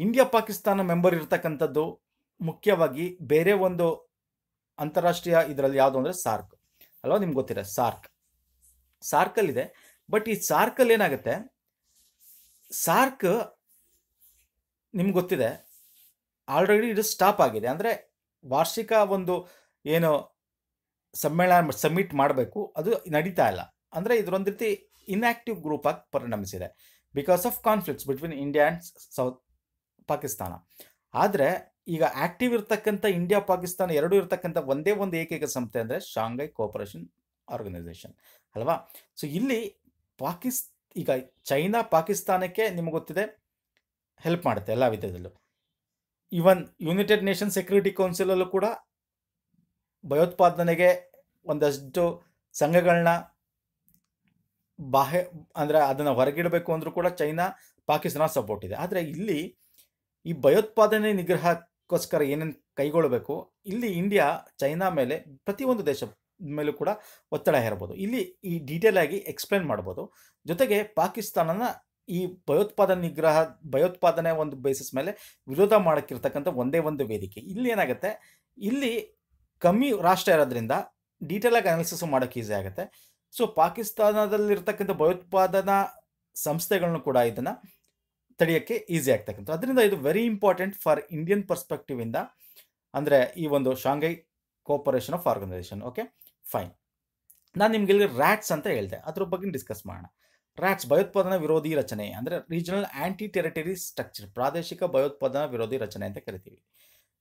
ಇಂಡಿಯಾ ಪಾಕಿಸ್ತಾನ ಮೆಂಬರ್ ಇರತಕ್ಕಂಥದ್ದು ಮುಖ್ಯವಾಗಿ ಬೇರೆ ಒಂದು ಅಂತಾರಾಷ್ಟ್ರೀಯ ಇದರಲ್ಲಿ ಯಾವುದು ಅಂದರೆ ಸಾರ್ಕ್ ಅಲ್ವಾ ನಿಮ್ಗೆ ಗೊತ್ತಿರ ಸಾರ್ಕ್ ಸಾರ್ಕಲ್ಲಿದೆ ಬಟ್ ಈ ಸಾರ್ಕಲ್ಲಿ ಏನಾಗುತ್ತೆ ಸಾರ್ಕ್ ನಿಮ್ಗೆ ಗೊತ್ತಿದೆ ಆಲ್ರೆಡಿ ಇದು ಸ್ಟಾಪ್ ಆಗಿದೆ ಅಂದರೆ ವಾರ್ಷಿಕ ಒಂದು ಏನು ಸಮ್ಮೇಳನ ಸಬ್ಮಿಟ್ ಮಾಡಬೇಕು ಅದು ನಡೀತಾ ಇಲ್ಲ ಅಂದರೆ ಇದರೊಂದು ರೀತಿ ಇನ್ಆಕ್ಟಿವ್ ಗ್ರೂಪ್ ಆಗಿ ಪರಿಣಮಿಸಿದೆ because of conflicts between India and south Pakistan ಆದರೆ ಈಗ ಆ್ಯಕ್ಟಿವ್ ಇರ್ತಕ್ಕಂಥ ಇಂಡಿಯಾ ಪಾಕಿಸ್ತಾನ ಎರಡೂ ಇರತಕ್ಕಂಥ ಒಂದೇ ಒಂದು ಏಕೈಕ ಸಂಸ್ಥೆ ಅಂದರೆ ಶಾಂಘೈ ಕೋಪರೇಷನ್ ಆರ್ಗನೈಸೇಷನ್ ಅಲ್ವಾ ಸೊ ಇಲ್ಲಿ ಪಾಕಿಸ್ ಈಗ ಚೈನಾ ಪಾಕಿಸ್ತಾನಕ್ಕೆ ನಿಮಗೆ ಗೊತ್ತಿದೆ ಹೆಲ್ಪ್ ಮಾಡುತ್ತೆ ಎಲ್ಲ ವಿಧದಲ್ಲೂ ಈವನ್ ಯುನೈಟೆಡ್ ನೇಷನ್ ಸೆಕ್ಯೂರಿಟಿ ಕೌನ್ಸಿಲಲ್ಲೂ ಕೂಡ ಭಯೋತ್ಪಾದನೆಗೆ ಒಂದಷ್ಟು ಸಂಘಗಳನ್ನ ಬಾಹ್ಯ ಅಂದರೆ ಅದನ್ನು ಹೊರಗಿಡಬೇಕು ಅಂದರೂ ಕೂಡ ಚೈನಾ ಪಾಕಿಸ್ತಾನ ಸಪೋರ್ಟ್ ಇದೆ ಆದರೆ ಇಲ್ಲಿ ಈ ಭಯೋತ್ಪಾದನೆ ನಿಗ್ರಹಕ್ಕೋಸ್ಕರ ಏನೇನು ಕೈಗೊಳ್ಳಬೇಕು ಇಲ್ಲಿ ಇಂಡಿಯಾ ಚೈನಾ ಮೇಲೆ ಪ್ರತಿಯೊಂದು ದೇಶ ಮೇಲೂ ಕೂಡ ಒತ್ತಡ ಹೇರ್ಬೋದು ಇಲ್ಲಿ ಈ ಡೀಟೇಲ್ ಆಗಿ ಎಕ್ಸ್ಪ್ಲೇನ್ ಮಾಡ್ಬೋದು ಜೊತೆಗೆ ಪಾಕಿಸ್ತಾನನ ಈ ಭಯೋತ್ಪಾದನೆ ನಿಗ್ರಹ ಭಯೋತ್ಪಾದನೆ ಒಂದು ಬೇಸಿಸ್ ಮೇಲೆ ವಿರೋಧ ಮಾಡೋಕ್ಕಿರ್ತಕ್ಕಂಥ ಒಂದೇ ಒಂದು ವೇದಿಕೆ ಇಲ್ಲಿ ಏನಾಗುತ್ತೆ ಇಲ್ಲಿ ಕಮ್ಮಿ ರಾಷ್ಟ್ರ ಇರೋದ್ರಿಂದ ಡೀಟೇಲಾಗಿ ಅನಾಲಿಸಿಸ್ ಮಾಡೋಕ್ಕೆ ಈಸಿ ಆಗುತ್ತೆ ಸೊ ಪಾಕಿಸ್ತಾನದಲ್ಲಿರ್ತಕ್ಕಂಥ ಭಯೋತ್ಪಾದನಾ ಸಂಸ್ಥೆಗಳನ್ನು ಕೂಡ ಇದನ್ನು ತಡೆಯೋಕ್ಕೆ ಈಸಿ ಆಗ್ತಕ್ಕಂಥ ಅದರಿಂದ ಇದು ವೆರಿ ಇಂಪಾರ್ಟೆಂಟ್ ಫಾರ್ ಇಂಡಿಯನ್ ಪರ್ಸ್ಪೆಕ್ಟಿವಿಂದ ಅಂದರೆ ಈ ಒಂದು Shanghai cooperation of organisation okay fine ನಾನು ನಿಮ್ಗೆ ಇಲ್ಲಿ ರ್ಯಾಟ್ಸ್ ಅಂತ ಹೇಳಿದೆ ಅದ್ರ ಬಗ್ಗೆ ಡಿಸ್ಕಸ್ ಮಾಡೋಣ ರ್ಯಾಟ್ಸ್ ಭಯೋತ್ಪಾದನಾ ವಿರೋಧಿ ರಚನೆ ಅಂದರೆ ರೀಜನಲ್ ಆ್ಯಂಟಿ ಟೆರಿಟರಿ ಸ್ಟ್ರಕ್ಚರ್ ಪ್ರಾದೇಶಿಕ ಭಯೋತ್ಪಾದನಾ ವಿರೋಧಿ ರಚನೆ ಅಂತ ಕರಿತೀವಿ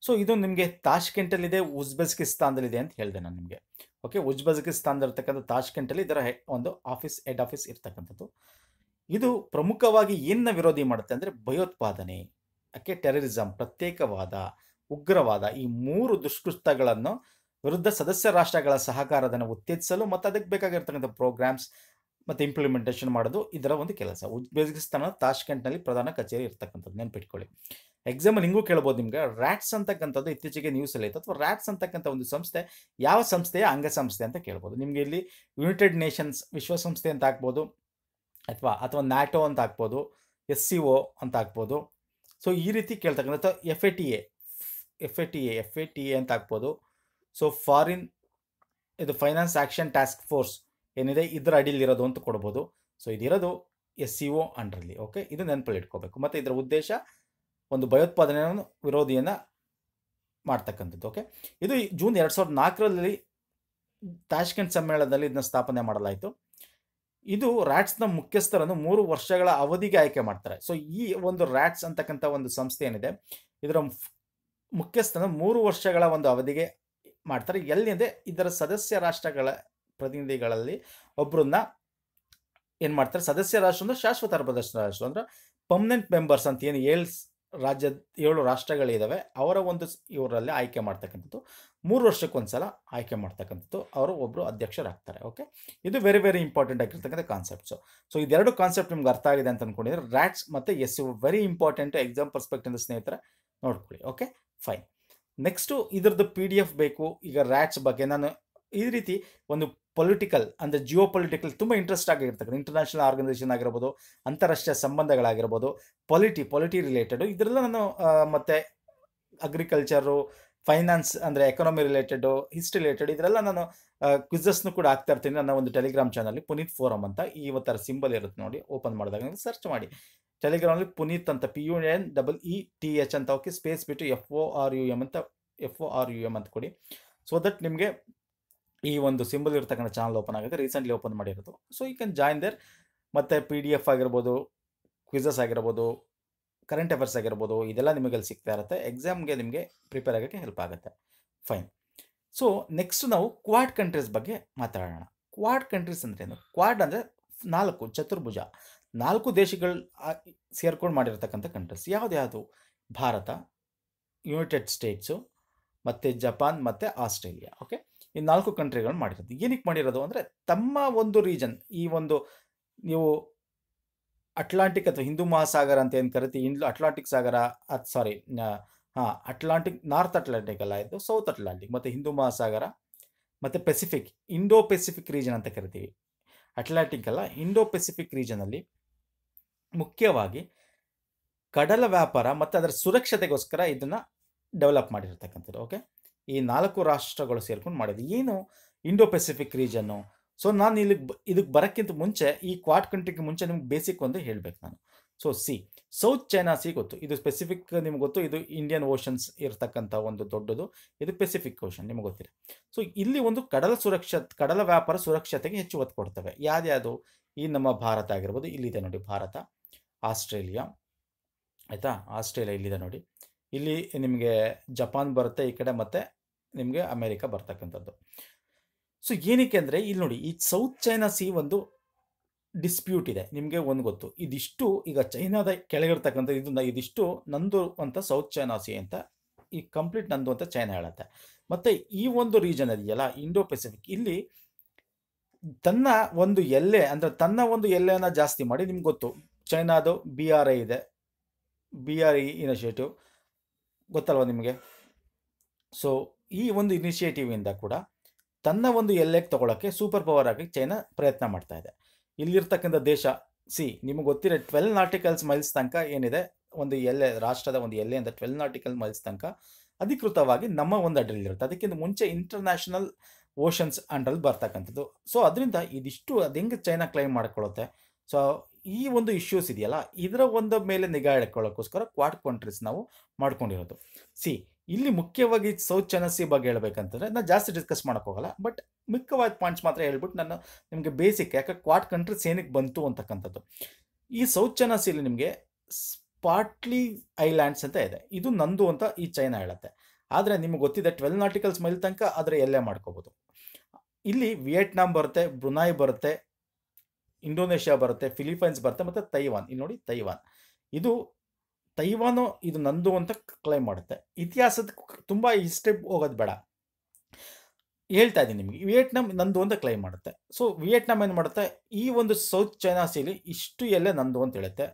ಸೊ ಇದು ನಿಮಗೆ ತಾಷ್ಕೆಂಟಲ್ಲಿದೆ ಉಜ್ಬೆಸ್ಕಿಸ್ತಾನದಲ್ಲಿದೆ ಅಂತ ಹೇಳಿದೆ ನಾನು ನಿಮಗೆ ಓಕೆ ಉಜ್ಬೆಕಿಸ್ತಾನ್ದಲ್ಲಿರ್ತಕ್ಕಂಥ ತಾಷ್ಕೆಂಟಲ್ಲಿ ಇದರ ಒಂದು ಆಫೀಸ್ ಹೆಡ್ ಆಫೀಸ್ ಇರ್ತಕ್ಕಂಥದ್ದು ಇದು ಪ್ರಮುಖವಾಗಿ ಏನನ್ನ ವಿರೋಧಿ ಮಾಡುತ್ತೆ ಅಂದರೆ ಭಯೋತ್ಪಾದನೆ ಓಕೆ ಟೆರರಿಸಂ ಪ್ರತ್ಯೇಕವಾದ ಉಗ್ರವಾದ ಈ ಮೂರು ದುಷ್ಕೃತ್ಯಗಳನ್ನು ವಿರುದ್ಧ ಸದಸ್ಯ ರಾಷ್ಟ್ರಗಳ ಸಹಕಾರದನ್ನು ಉತ್ತೇಜಿಸಲು ಮತ್ತು ಅದಕ್ಕೆ ಬೇಕಾಗಿರ್ತಕ್ಕಂಥ ಪ್ರೋಗ್ರಾಮ್ಸ್ ಮತ್ತು ಇಂಪ್ಲಿಮೆಂಟೇಷನ್ ಮಾಡೋದು ಇದರ ಒಂದು ಕೆಲಸ ಉಜ್ಬೇಕಿಸ್ತಾನ ತಾಷ್ಕೆಂಟ್ನಲ್ಲಿ ಪ್ರಧಾನ ಕಚೇರಿ ಇರ್ತಕ್ಕಂಥದ್ದು ನೆನ್ಪಿಟ್ಕೊಳ್ಳಿ ಎಕ್ಸಾಂಪಲ್ ಹಿಂಗೂ ಕೇಳ್ಬೋದು ನಿಮ್ಗೆ ರ್ಯಾಟ್ಸ್ ಅಂತಕ್ಕಂಥದ್ದು ಇತ್ತೀಚೆಗೆ ಅಲ್ಲಿ ಇತ್ತು ಅಥವಾ ರ್ಯಾಟ್ಸ್ ಅಂತಕ್ಕಂಥ ಒಂದು ಸಂಸ್ಥೆ ಯಾವ ಸಂಸ್ಥೆಯ ಅಂಗಸಂಸ್ಥೆ ಅಂತ ಕೇಳ್ಬೋದು ನಿಮಗೆ ಇಲ್ಲಿ ಯುನೈಟೆಡ್ ನೇಷನ್ಸ್ ವಿಶ್ವಸಂಸ್ಥೆ ಅಂತ ಹಾಕ್ಬೋದು ಅಥವಾ ಅಥವಾ ನ್ಯಾಟೋ ಅಂತ ಹಾಕ್ಬೋದು ಎಸ್ ಸಿ ಒ ಅಂತ ಹಾಕ್ಬೋದು ಸೊ ಈ ರೀತಿ ಕೇಳ್ತಕ್ಕಂಥ F A T A F A T A F A T A ಅಂತ ಹಾಕ್ಬೋದು ಸೊ ಫಾರಿನ್ ಇದು ಫೈನಾನ್ಸ್ ಆ್ಯಕ್ಷನ್ ಟಾಸ್ಕ್ ಫೋರ್ಸ್ ಏನಿದೆ ಇದರ ಇರೋದು ಅಂತ ಕೊಡ್ಬೋದು ಸೊ ಇದಿರೋದು ಎಸ್ ಸಿ ಒ ಅಂಡ್ರಲ್ಲಿ ಓಕೆ ಇದು ನೆನಪಲ್ಲಿ ಇಟ್ಕೋಬೇಕು ಮತ್ತು ಇದರ ಉದ್ದೇಶ ಒಂದು ಭಯೋತ್ಪಾದನೆಯನ್ನು ವಿರೋಧಿಯನ್ನು ಮಾಡ್ತಕ್ಕಂಥದ್ದು ಓಕೆ ಇದು ಜೂನ್ ಎರಡು ಸಾವಿರದ ನಾಲ್ಕರಲ್ಲಿ ತಾಷ್ಕೆಂಟ್ ಸಮ್ಮೇಳನದಲ್ಲಿ ಇದನ್ನ ಸ್ಥಾಪನೆ ಮಾಡಲಾಯಿತು ಇದು ರ್ಯಾಟ್ಸ್ನ ಮುಖ್ಯಸ್ಥರನ್ನು ಮೂರು ವರ್ಷಗಳ ಅವಧಿಗೆ ಆಯ್ಕೆ ಮಾಡ್ತಾರೆ ಸೊ ಈ ಒಂದು ರ್ಯಾಟ್ಸ್ ಅಂತಕ್ಕಂಥ ಒಂದು ಸಂಸ್ಥೆ ಏನಿದೆ ಇದರ ಮುಖ್ಯಸ್ಥನ ಮೂರು ವರ್ಷಗಳ ಒಂದು ಅವಧಿಗೆ ಮಾಡ್ತಾರೆ ಎಲ್ಲಿದೆ ಇದರ ಸದಸ್ಯ ರಾಷ್ಟ್ರಗಳ ಪ್ರತಿನಿಧಿಗಳಲ್ಲಿ ಒಬ್ಬರನ್ನ ಏನು ಮಾಡ್ತಾರೆ ಸದಸ್ಯ ರಾಷ್ಟ್ರ ಅಂದ್ರೆ ಶಾಶ್ವತ ರಾಷ್ಟ್ರ ಅಂದ್ರೆ ಪರ್ಮನೆಂಟ್ ಮೆಂಬರ್ಸ್ ಅಂತ ಏನು ಏಳು ರಾಜ್ಯದ ಏಳು ರಾಷ್ಟ್ರಗಳಿದ್ದಾವೆ ಅವರ ಒಂದು ಇವರಲ್ಲಿ ಆಯ್ಕೆ ಮಾಡ್ತಕ್ಕಂಥದ್ದು ಮೂರು ವರ್ಷಕ್ಕೊಂದ್ಸಲ ಆಯ್ಕೆ ಮಾಡ್ತಕ್ಕಂಥದ್ದು ಅವರು ಒಬ್ಬರು ಅಧ್ಯಕ್ಷರಾಗ್ತಾರೆ ಓಕೆ ಇದು ವೆರಿ ವೆರಿ ಇಂಪಾರ್ಟೆಂಟ್ ಆಗಿರ್ತಕ್ಕಂಥ ಕಾನ್ಸೆಪ್ಟ್ಸು ಸೊ ಇದೆರಡು ಕಾನ್ಸೆಪ್ಟ್ ನಿಮ್ಗೆ ಅರ್ಥ ಆಗಿದೆ ಅಂತ ಅಂದ್ಕೊಂಡಿದ್ರೆ ರ್ಯಾಟ್ಸ್ ಮತ್ತು S U very important exam ಅಂತ ಸ್ನೇಹಿತರೆ ನೋಡ್ಕೊಳ್ಳಿ ಓಕೆ ಫೈನ್ ನೆಕ್ಸ್ಟು ಇದ್ರದ್ದು ಪಿ ಡಿ ಎಫ್ ಬೇಕು ಈಗ ರ್ಯಾಟ್ಸ್ ಬಗ್ಗೆ ನಾನು ಈ ರೀತಿ ಒಂದು ಪೊಲಿಟಿಕಲ್ ಅಂದರೆ ಜಿಯೋ ಪೊಲಿಟಿಕಲ್ ತುಂಬ ಇಂಟ್ರೆಸ್ಟ್ ಆಗಿರ್ತಕ್ಕಂಥ ಇಂಟರ್ನ್ಯಾಷನಲ್ ಆರ್ಗನೈಸೇಷನ್ ಆಗಿರ್ಬೋದು ಅಂತಾರಾಷ್ಟ್ರೀಯ ಸಂಬಂಧಗಳಾಗಿರ್ಬೋದು ಪೊಲಿಟಿ ಪೊಲಿಟಿ ರಿಲೇಟೆಡು ಇದ್ರಲ್ಲ ನಾನು ಮತ್ತು ಅಗ್ರಿಕಲ್ಚರು ಫೈನಾನ್ಸ್ ಅಂದರೆ ಎಕನಾಮಿ ರಿಲೇಟೆಡು ಹಿಸ್ಟ್ರಿ ರಿಲೇಟೆಡ್ ಇದರೆಲ್ಲ ನಾನು ಕ್ವಿಸಸ್ನು ಕೂಡ ಆಗ್ತಾ ಇರ್ತೀನಿ ನನ್ನ ಒಂದು ಟೆಲಿಗ್ರಾಮ್ ಚಾನಲ್ ಪುನೀತ್ ಫೋರಮ್ ಅಂತ ಇವತ್ತರ ಸಿಂಬಲ್ ಇರುತ್ತೆ ನೋಡಿ ಓಪನ್ ಮಾಡಿದಾಗ ನೀವು ಸರ್ಚ್ ಮಾಡಿ ಟೆಲಿಗ್ರಾಮಲ್ಲಿ ಪುನೀತ್ ಅಂತ P U N double E T H ಅಂತ ಓಕೆ ಸ್ಪೇಸ್ ಬಿಟ್ಟು F O R U M ಅಂತ F O R U M ಅಂತ ಕೊಡಿ ಸೊ ದಟ್ ನಿಮಗೆ ಈ ಒಂದು ಸಿಂಬಲ್ ಇರ್ತಕ್ಕಂಥ ಚಾನಲ್ ಓಪನ್ ಆಗುತ್ತೆ ರೀಸೆಂಟ್ಲಿ ಓಪನ್ ಮಾಡಿರೋದು ಸೊ ಈ ಕ್ಯಾನ್ ಜಾಯಿನ್ ದೇರ್ ಮತ್ತು ಪಿ ಡಿ ಎಫ್ ಆಗಿರ್ಬೋದು ಕ್ವಿಝಸ್ ಆಗಿರ್ಬೋದು ಕರೆಂಟ್ ಅಫೇರ್ಸ್ ಆಗಿರ್ಬೋದು ಇದೆಲ್ಲ ನಿಮಗೆ ಅಲ್ಲಿ ಸಿಗ್ತಾ ಇರುತ್ತೆ ಎಕ್ಸಾಮ್ಗೆ ನಿಮಗೆ ಪ್ರಿಪೇರ್ ಆಗೋಕ್ಕೆ ಹೆಲ್ಪ್ ಆಗುತ್ತೆ ಫೈನ್ ಸೊ ನೆಕ್ಸ್ಟ್ ನಾವು ಕ್ವಾಡ್ ಕಂಟ್ರೀಸ್ ಬಗ್ಗೆ ಮಾತಾಡೋಣ ಕ್ವಾಡ್ ಕಂಟ್ರೀಸ್ ಏನು ಕ್ವಾಡ್ ಅಂದರೆ ನಾಲ್ಕು ಚತುರ್ಭುಜ ನಾಲ್ಕು ದೇಶಗಳು ಸೇರ್ಕೊಂಡು ಮಾಡಿರ್ತಕ್ಕಂಥ ಕಂಟ್ರೀಸ್ ಯಾವುದ್ಯಾವುದು ಭಾರತ ಯುನೈಟೆಡ್ ಸ್ಟೇಟ್ಸು ಮತ್ತು ಜಪಾನ್ ಮತ್ತು ಆಸ್ಟ್ರೇಲಿಯಾ ಓಕೆ ಈ ನಾಲ್ಕು ಕಂಟ್ರಿಗಳನ್ನ ಮಾಡಿರೋದು ಏನಕ್ಕೆ ಮಾಡಿರೋದು ಅಂದರೆ ತಮ್ಮ ಒಂದು ರೀಜನ್ ಈ ಒಂದು ನೀವು ಅಟ್ಲಾಂಟಿಕ್ ಅಥವಾ ಹಿಂದೂ ಮಹಾಸಾಗರ ಅಂತ ಏನು ಕರಿತೀವಿ ಇಂಡ್ಲು ಅಟ್ಲಾಂಟಿಕ್ ಸಾಗರ ಅತ್ ಸಾರಿ ಹಾಂ ಅಟ್ಲಾಂಟಿಕ್ ನಾರ್ತ್ ಅಟ್ಲಾಂಟಿಕ್ ಅಲ್ಲ ಇದು ಸೌತ್ ಅಟ್ಲಾಂಟಿಕ್ ಮತ್ತು ಹಿಂದೂ ಮಹಾಸಾಗರ ಮತ್ತು ಪೆಸಿಫಿಕ್ ಇಂಡೋ ಪೆಸಿಫಿಕ್ ರೀಜನ್ ಅಂತ ಕರಿತೀವಿ ಅಟ್ಲಾಂಟಿಕ್ ಅಲ್ಲ ಇಂಡೋ ಪೆಸಿಫಿಕ್ ರೀಜನಲ್ಲಿ ಮುಖ್ಯವಾಗಿ ಕಡಲ ವ್ಯಾಪಾರ ಮತ್ತು ಅದರ ಸುರಕ್ಷತೆಗೋಸ್ಕರ ಇದನ್ನು ಡೆವಲಪ್ ಮಾಡಿರ್ತಕ್ಕಂಥದ್ದು ಓಕೆ ಈ ನಾಲ್ಕು ರಾಷ್ಟ್ರಗಳು ಸೇರ್ಕೊಂಡು ಮಾಡಿದೆ ಏನು ಇಂಡೋ ಪೆಸಿಫಿಕ್ ರೀಜನ್ನು ಸೊ ನಾನು ಇಲ್ಲಿಗೆ ಇದಕ್ಕೆ ಬರೋಕ್ಕಿಂತ ಮುಂಚೆ ಈ ಕ್ವಾಟ್ ಕಂಟ್ರಿಗೆ ಮುಂಚೆ ನಿಮ್ಗೆ ಬೇಸಿಕ್ ಒಂದು ಹೇಳಬೇಕು ನಾನು so sea south China sea ಗೊತ್ತು ಇದು ಸ್ಪೆಸಿಫಿಕ್ ನಿಮ್ಗೆ ಗೊತ್ತು ಇದು ಇಂಡಿಯನ್ ಓಷನ್ಸ್ ಇರತಕ್ಕಂಥ ಒಂದು ದೊಡ್ಡದು ಇದು ಪೆಸಿಫಿಕ್ ಓಷನ್ ನಿಮ್ಗೆ ಗೊತ್ತಿದೆ ಸೊ ಇಲ್ಲಿ ಒಂದು ಕಡಲ ಸುರಕ್ಷ ಕಡಲ ವ್ಯಾಪಾರ ಸುರಕ್ಷತೆಗೆ ಹೆಚ್ಚು ಒತ್ತು ಕೊಡ್ತವೆ ಯಾವ್ದ್ಯಾವುದು ಈ ನಮ್ಮ ಭಾರತ ಆಗಿರ್ಬೋದು ಇಲ್ಲಿದೆ ನೋಡಿ ಭಾರತ ಆಸ್ಟ್ರೇಲಿಯಾ ಆಯಿತಾ ಆಸ್ಟ್ರೇಲಿಯಾ ಇಲ್ಲಿದೆ ನೋಡಿ ಇಲ್ಲಿ ನಿಮಗೆ ಜಪಾನ್ ಬರುತ್ತೆ ಈ ಕಡೆ ಮತ್ತೆ ನಿಮಗೆ ಅಮೇರಿಕಾ ಬರ್ತಕ್ಕಂಥದ್ದು ಸೊ ಏನಕ್ಕೆ ಅಂದರೆ ಇಲ್ಲಿ ನೋಡಿ ಈ ಸೌತ್ ಚೈನಾ ಸಿ ಒಂದು ಡಿಸ್ಪ್ಯೂಟ್ ಇದೆ ನಿಮಗೆ ಒಂದು ಗೊತ್ತು ಇದಿಷ್ಟು ಈಗ ಚೈನಾದ ಕೆಳಗಿರ್ತಕ್ಕಂಥ ಇದನ್ನ ಇದಿಷ್ಟು ನಂದು ಅಂತ ಸೌತ್ ಚೈನಾ ಸಿ ಅಂತ ಈ ಕಂಪ್ಲೀಟ್ ನಂದು ಅಂತ ಚೈನಾ ಹೇಳುತ್ತೆ ಮತ್ತು ಈ ಒಂದು ರೀಜನ್ ಇದೆಯಲ್ಲ ಇಂಡೋ ಪೆಸಿಫಿಕ್ ಇಲ್ಲಿ ತನ್ನ ಒಂದು ಎಲ್ಲೆ ಅಂದರೆ ತನ್ನ ಒಂದು ಎಲ್ಲೆಯನ್ನು ಜಾಸ್ತಿ ಮಾಡಿ ನಿಮ್ಗೆ ಗೊತ್ತು ಚೈನಾದು ಬಿ ಆರ್ ಐ ಇದೆ ಬಿ ಆರ್ ಇ ಇನಿಷಿಯೇಟಿವ್ ಗೊತ್ತಲ್ವ ನಿಮಗೆ ಸೊ ಈ ಒಂದು ಇಂದ ಕೂಡ ತನ್ನ ಒಂದು ಎಲ್ಲೆಗೆ ತಗೊಳ್ಳೋಕ್ಕೆ ಸೂಪರ್ ಪವರ್ ಆಗಿ ಚೈನಾ ಪ್ರಯತ್ನ ಮಾಡ್ತಾ ಇದೆ ಇಲ್ಲಿರ್ತಕ್ಕಂಥ ದೇಶ ಸಿ ನಿಮಗೆ ಗೊತ್ತಿರೋ ಟ್ವೆಲ್ ನಾಟಿಕಲ್ಸ್ ಮೈಲ್ಸ್ ತನಕ ಏನಿದೆ ಒಂದು ಎಲ್ಲೆ ರಾಷ್ಟ್ರದ ಒಂದು ಎಲ್ಲೆಯಿಂದ ಟ್ವೆಲ್ ನಾಟಿಕಲ್ ಮೈಲ್ಸ್ ತನಕ ಅಧಿಕೃತವಾಗಿ ನಮ್ಮ ಒಂದು ಇರುತ್ತೆ ಅದಕ್ಕಿಂತ ಮುಂಚೆ ಇಂಟರ್ನ್ಯಾಷನಲ್ ಓಷನ್ಸ್ ಅಂಡ್ರಲ್ಲಿ ಬರ್ತಕ್ಕಂಥದ್ದು ಸೊ ಅದರಿಂದ ಇದಿಷ್ಟು ಅದು ಹೆಂಗೆ ಚೈನಾ ಕ್ಲೈಮ್ ಮಾಡ್ಕೊಳ್ಳುತ್ತೆ ಸೊ ಈ ಒಂದು ಇಶ್ಯೂಸ್ ಇದೆಯಲ್ಲ ಇದರ ಒಂದು ಮೇಲೆ ನಿಗಾ ಇಡ್ಕೊಳ್ಳೋಕ್ಕೋಸ್ಕರ ಕ್ವಾಟ್ ಕಂಟ್ರೀಸ್ ನಾವು ಮಾಡ್ಕೊಂಡಿರೋದು ಸಿ ಇಲ್ಲಿ ಮುಖ್ಯವಾಗಿ ಸೌತ್ ಚನಸಿ ಬಗ್ಗೆ ಹೇಳ್ಬೇಕಂತಂದ್ರೆ ನಾನು ಜಾಸ್ತಿ ಡಿಸ್ಕಸ್ ಹೋಗಲ್ಲ ಬಟ್ ಮಿಕ್ಕವಾದ ಪಾಯಿಂಟ್ಸ್ ಮಾತ್ರ ಹೇಳ್ಬಿಟ್ಟು ನಾನು ನಿಮಗೆ ಬೇಸಿಕ್ ಯಾಕೆ ಕ್ವಾಟ್ ಕಂಟ್ರೀಸ್ ಏನಕ್ಕೆ ಬಂತು ಅಂತಕ್ಕಂಥದ್ದು ಈ ಸೌತ್ ಚನಸಿಲಿ ನಿಮಗೆ ಸ್ಪಾಟ್ಲಿ ಐಲ್ಯಾಂಡ್ಸ್ ಅಂತ ಇದೆ ಇದು ನಂದು ಅಂತ ಈ ಚೈನಾ ಹೇಳುತ್ತೆ ಆದರೆ ನಿಮ್ಗೆ ಗೊತ್ತಿದೆ ಟ್ವೆಲ್ ನಾಟಿಕಲ್ಸ್ ಮೈಲ್ ತನಕ ಆದರೆ ಎಲ್ಲೇ ಮಾಡ್ಕೋಬೋದು ಇಲ್ಲಿ ವಿಯೆಟ್ನಾಂ ಬರುತ್ತೆ ಬ್ರುನಾಯ್ ಬರುತ್ತೆ ಇಂಡೋನೇಷ್ಯಾ ಬರುತ್ತೆ ಫಿಲಿಪೈನ್ಸ್ ಬರುತ್ತೆ ಮತ್ತು ತೈವಾನ್ ಇಲ್ಲಿ ನೋಡಿ ತೈವಾನ್ ಇದು ತೈವಾನ್ ಇದು ನಂದು ಅಂತ ಕ್ಲೈಮ್ ಮಾಡುತ್ತೆ ಇತಿಹಾಸದ ತುಂಬ ಹಿಸ್ಟ್ರಿ ಹೋಗೋದು ಬೇಡ ಹೇಳ್ತಾ ಇದ್ದೀನಿ ನಿಮಗೆ ವಿಯೆಟ್ನಾಂ ನಂದು ಅಂತ ಕ್ಲೈಮ್ ಮಾಡುತ್ತೆ ಸೊ ವಿಯೆಟ್ನಾಂ ಏನು ಮಾಡುತ್ತೆ ಈ ಒಂದು ಸೌತ್ ಚೈನಾ ಸೀಲಿ ಇಷ್ಟು ಎಲ್ಲೇ ನಂದು ಅಂತ ಹೇಳುತ್ತೆ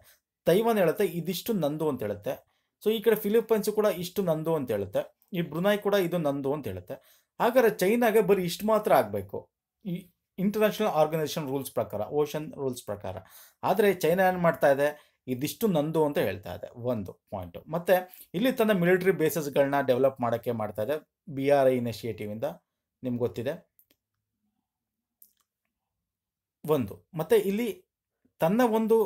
ತೈವಾನ್ ಹೇಳುತ್ತೆ ಇದಿಷ್ಟು ನಂದು ಅಂತ ಹೇಳುತ್ತೆ ಸೊ ಈ ಕಡೆ ಫಿಲಿಪೈನ್ಸ್ ಕೂಡ ಇಷ್ಟು ನಂದು ಅಂತ ಹೇಳುತ್ತೆ ಈ ಬ್ರುನಾಯ್ ಕೂಡ ಇದು ನಂದು ಅಂತ ಹೇಳುತ್ತೆ ಹಾಗಾದ್ರೆ ಚೈನಾಗೆ ಬರೀ ಇಷ್ಟು ಮಾತ್ರ ಆಗಬೇಕು ಈ ಇಂಟರ್ನ್ಯಾಷನಲ್ ಆರ್ಗನೈಸೇಷನ್ ರೂಲ್ಸ್ ಪ್ರಕಾರ ಓಷನ್ ರೂಲ್ಸ್ ಪ್ರಕಾರ ಆದರೆ ಚೈನಾ ಏನು ಮಾಡ್ತಾ ಇದೆ ಇದಿಷ್ಟು ನಂದು ಅಂತ ಹೇಳ್ತಾ ಇದೆ ಒಂದು ಪಾಯಿಂಟು ಮತ್ತು ಇಲ್ಲಿ ತನ್ನ ಮಿಲಿಟರಿ ಬೇಸಸ್ಗಳನ್ನ ಡೆವಲಪ್ ಮಾಡೋಕ್ಕೆ ಮಾಡ್ತಾ ಇದೆ ಬಿ ಆರ್ ಐ ಇನಿಷಿಯೇಟಿವಿಂದ ನಿಮ್ಗೆ ಗೊತ್ತಿದೆ ಒಂದು ಮತ್ತು ಇಲ್ಲಿ ತನ್ನ ಒಂದು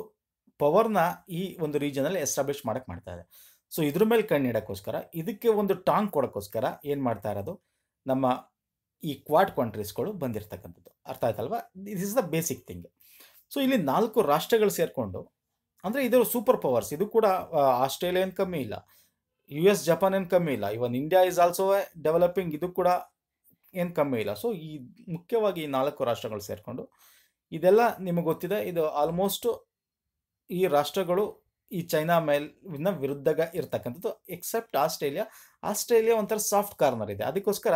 ಪವರ್ನ ಈ ಒಂದು ರೀಜನಲ್ಲಿ ಎಸ್ಟಾಬ್ಲಿಷ್ ಮಾಡೋಕ್ಕೆ ಮಾಡ್ತಾ ಇದೆ ಸೊ ಇದ್ರ ಮೇಲೆ ಕಣ್ಣಿಡೋಕ್ಕೋಸ್ಕರ ಇದಕ್ಕೆ ಒಂದು ಟಾಂಗ್ ಕೊಡೋಕ್ಕೋಸ್ಕರ ಏನು ಮಾಡ್ತಾ ಇರೋದು ನಮ್ಮ ಈ ಕ್ವಾಡ್ ಕಂಟ್ರೀಸ್ಗಳು ಬಂದಿರತಕ್ಕಂಥದ್ದು ಅರ್ಥ ಆಯ್ತಲ್ವಾ this is the basic thing so ಇಲ್ಲಿ ನಾಲ್ಕು ರಾಷ್ಟ್ರಗಳು ಸೇರಿಕೊಂಡು ಅಂದರೆ ಇದರ ಸೂಪರ್ ಪವರ್ಸ್ ಇದು ಕೂಡ ಆಸ್ಟ್ರೇಲಿಯನ್ ಕಮ್ಮಿ ಇಲ್ಲ ಯು ಎಸ್ ಜಪಾನ್ ಏನು ಕಮ್ಮಿ ಇಲ್ಲ even India is also developing ಇದು ಕೂಡ ಏನು ಕಮ್ಮಿ ಇಲ್ಲ ಸೊ ಈ ಮುಖ್ಯವಾಗಿ ಈ ನಾಲ್ಕು ರಾಷ್ಟ್ರಗಳು ಸೇರಿಕೊಂಡು ಇದೆಲ್ಲ ನಿಮಗೆ ಗೊತ್ತಿದೆ ಇದು ಆಲ್ಮೋಸ್ಟ್ ಈ ರಾಷ್ಟ್ರಗಳು ಈ ಚೈನಾ ಮೇಲಿನ ವಿರುದ್ಧಗ ಇರ್ತಕ್ಕಂಥದ್ದು ಎಕ್ಸೆಪ್ಟ್ ಆಸ್ಟ್ರೇಲಿಯಾ ಆಸ್ಟ್ರೇಲಿಯಾ ಒಂಥರ ಸಾಫ್ಟ್ ಕಾರ್ನರ್ ಇದೆ ಅದಕ್ಕೋಸ್ಕರ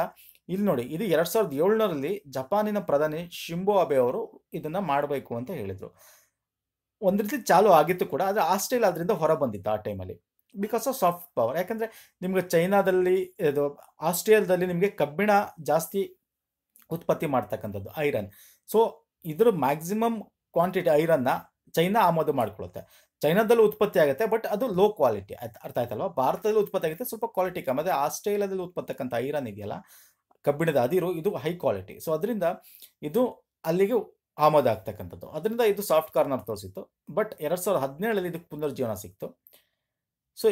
ಇಲ್ಲಿ ನೋಡಿ ಇದು ಎರಡ್ ಸಾವಿರದ ಏಳ್ನೂರಲ್ಲಿ ಜಪಾನಿನ ಪ್ರಧಾನಿ ಶಿಂಬೋ ಅಬೆ ಅವರು ಇದನ್ನ ಮಾಡಬೇಕು ಅಂತ ಹೇಳಿದರು ಒಂದ್ ರೀತಿ ಚಾಲು ಆಗಿತ್ತು ಕೂಡ ಆದ್ರೆ ಆಸ್ಟ್ರೇಲಿಯಾ ಅದರಿಂದ ಹೊರ ಬಂದಿತ್ತು ಆ ಟೈಮಲ್ಲಿ ಬಿಕಾಸ್ ಆಫ್ ಸಾಫ್ಟ್ ಪವರ್ ಯಾಕಂದ್ರೆ ನಿಮ್ಗೆ ಚೈನಾದಲ್ಲಿ ಇದು ಆಸ್ಟ್ರೇಲಿಯಾದಲ್ಲಿ ನಿಮಗೆ ಕಬ್ಬಿಣ ಜಾಸ್ತಿ ಉತ್ಪತ್ತಿ ಮಾಡ್ತಕ್ಕಂಥದ್ದು ಐರನ್ ಸೊ ಇದ್ರ ಮ್ಯಾಕ್ಸಿಮಮ್ ಕ್ವಾಂಟಿಟಿ ಐರನ್ನ ಚೈನಾ ಆಮದು ಮಾಡ್ಕೊಳುತ್ತೆ ಚೈನಾದಲ್ಲಿ ಉತ್ಪತ್ತಿ ಆಗುತ್ತೆ ಬಟ್ ಅದು ಲೋ ಕ್ವಾಲಿಟಿ ಅರ್ಥ ಆಯ್ತಲ್ವಾ ಭಾರತದಲ್ಲಿ ಉತ್ಪತ್ತಿ ಆಗುತ್ತೆ ಸ್ವಲ್ಪ ಕ್ವಾಲಿಟಿ ಕಮ್ಮಿ ಅದೇ ಆಸ್ಟ್ರೇಲಿಯಾದಲ್ಲಿ ಉತ್ಪತ್ತಕ್ಕಂಥ ಐರನ್ ಇದೆಯಲ್ಲ ಕಬ್ಬಿಣದ ಅದಿರು ಇದು ಹೈ ಕ್ವಾಲಿಟಿ ಸೊ ಅದರಿಂದ ಇದು ಅಲ್ಲಿಗೆ ಆಮದಾಗ್ತಕ್ಕಂಥದ್ದು ಅದರಿಂದ ಇದು ಸಾಫ್ಟ್ ಕಾರ್ನರ್ ತೋರಿಸಿತ್ತು ಬಟ್ ಎರಡು ಸಾವಿರದ ಹದಿನೇಳಲ್ಲಿ ಇದಕ್ಕೆ ಪುನರ್ಜೀವನ ಸಿಕ್ತು ಸೊ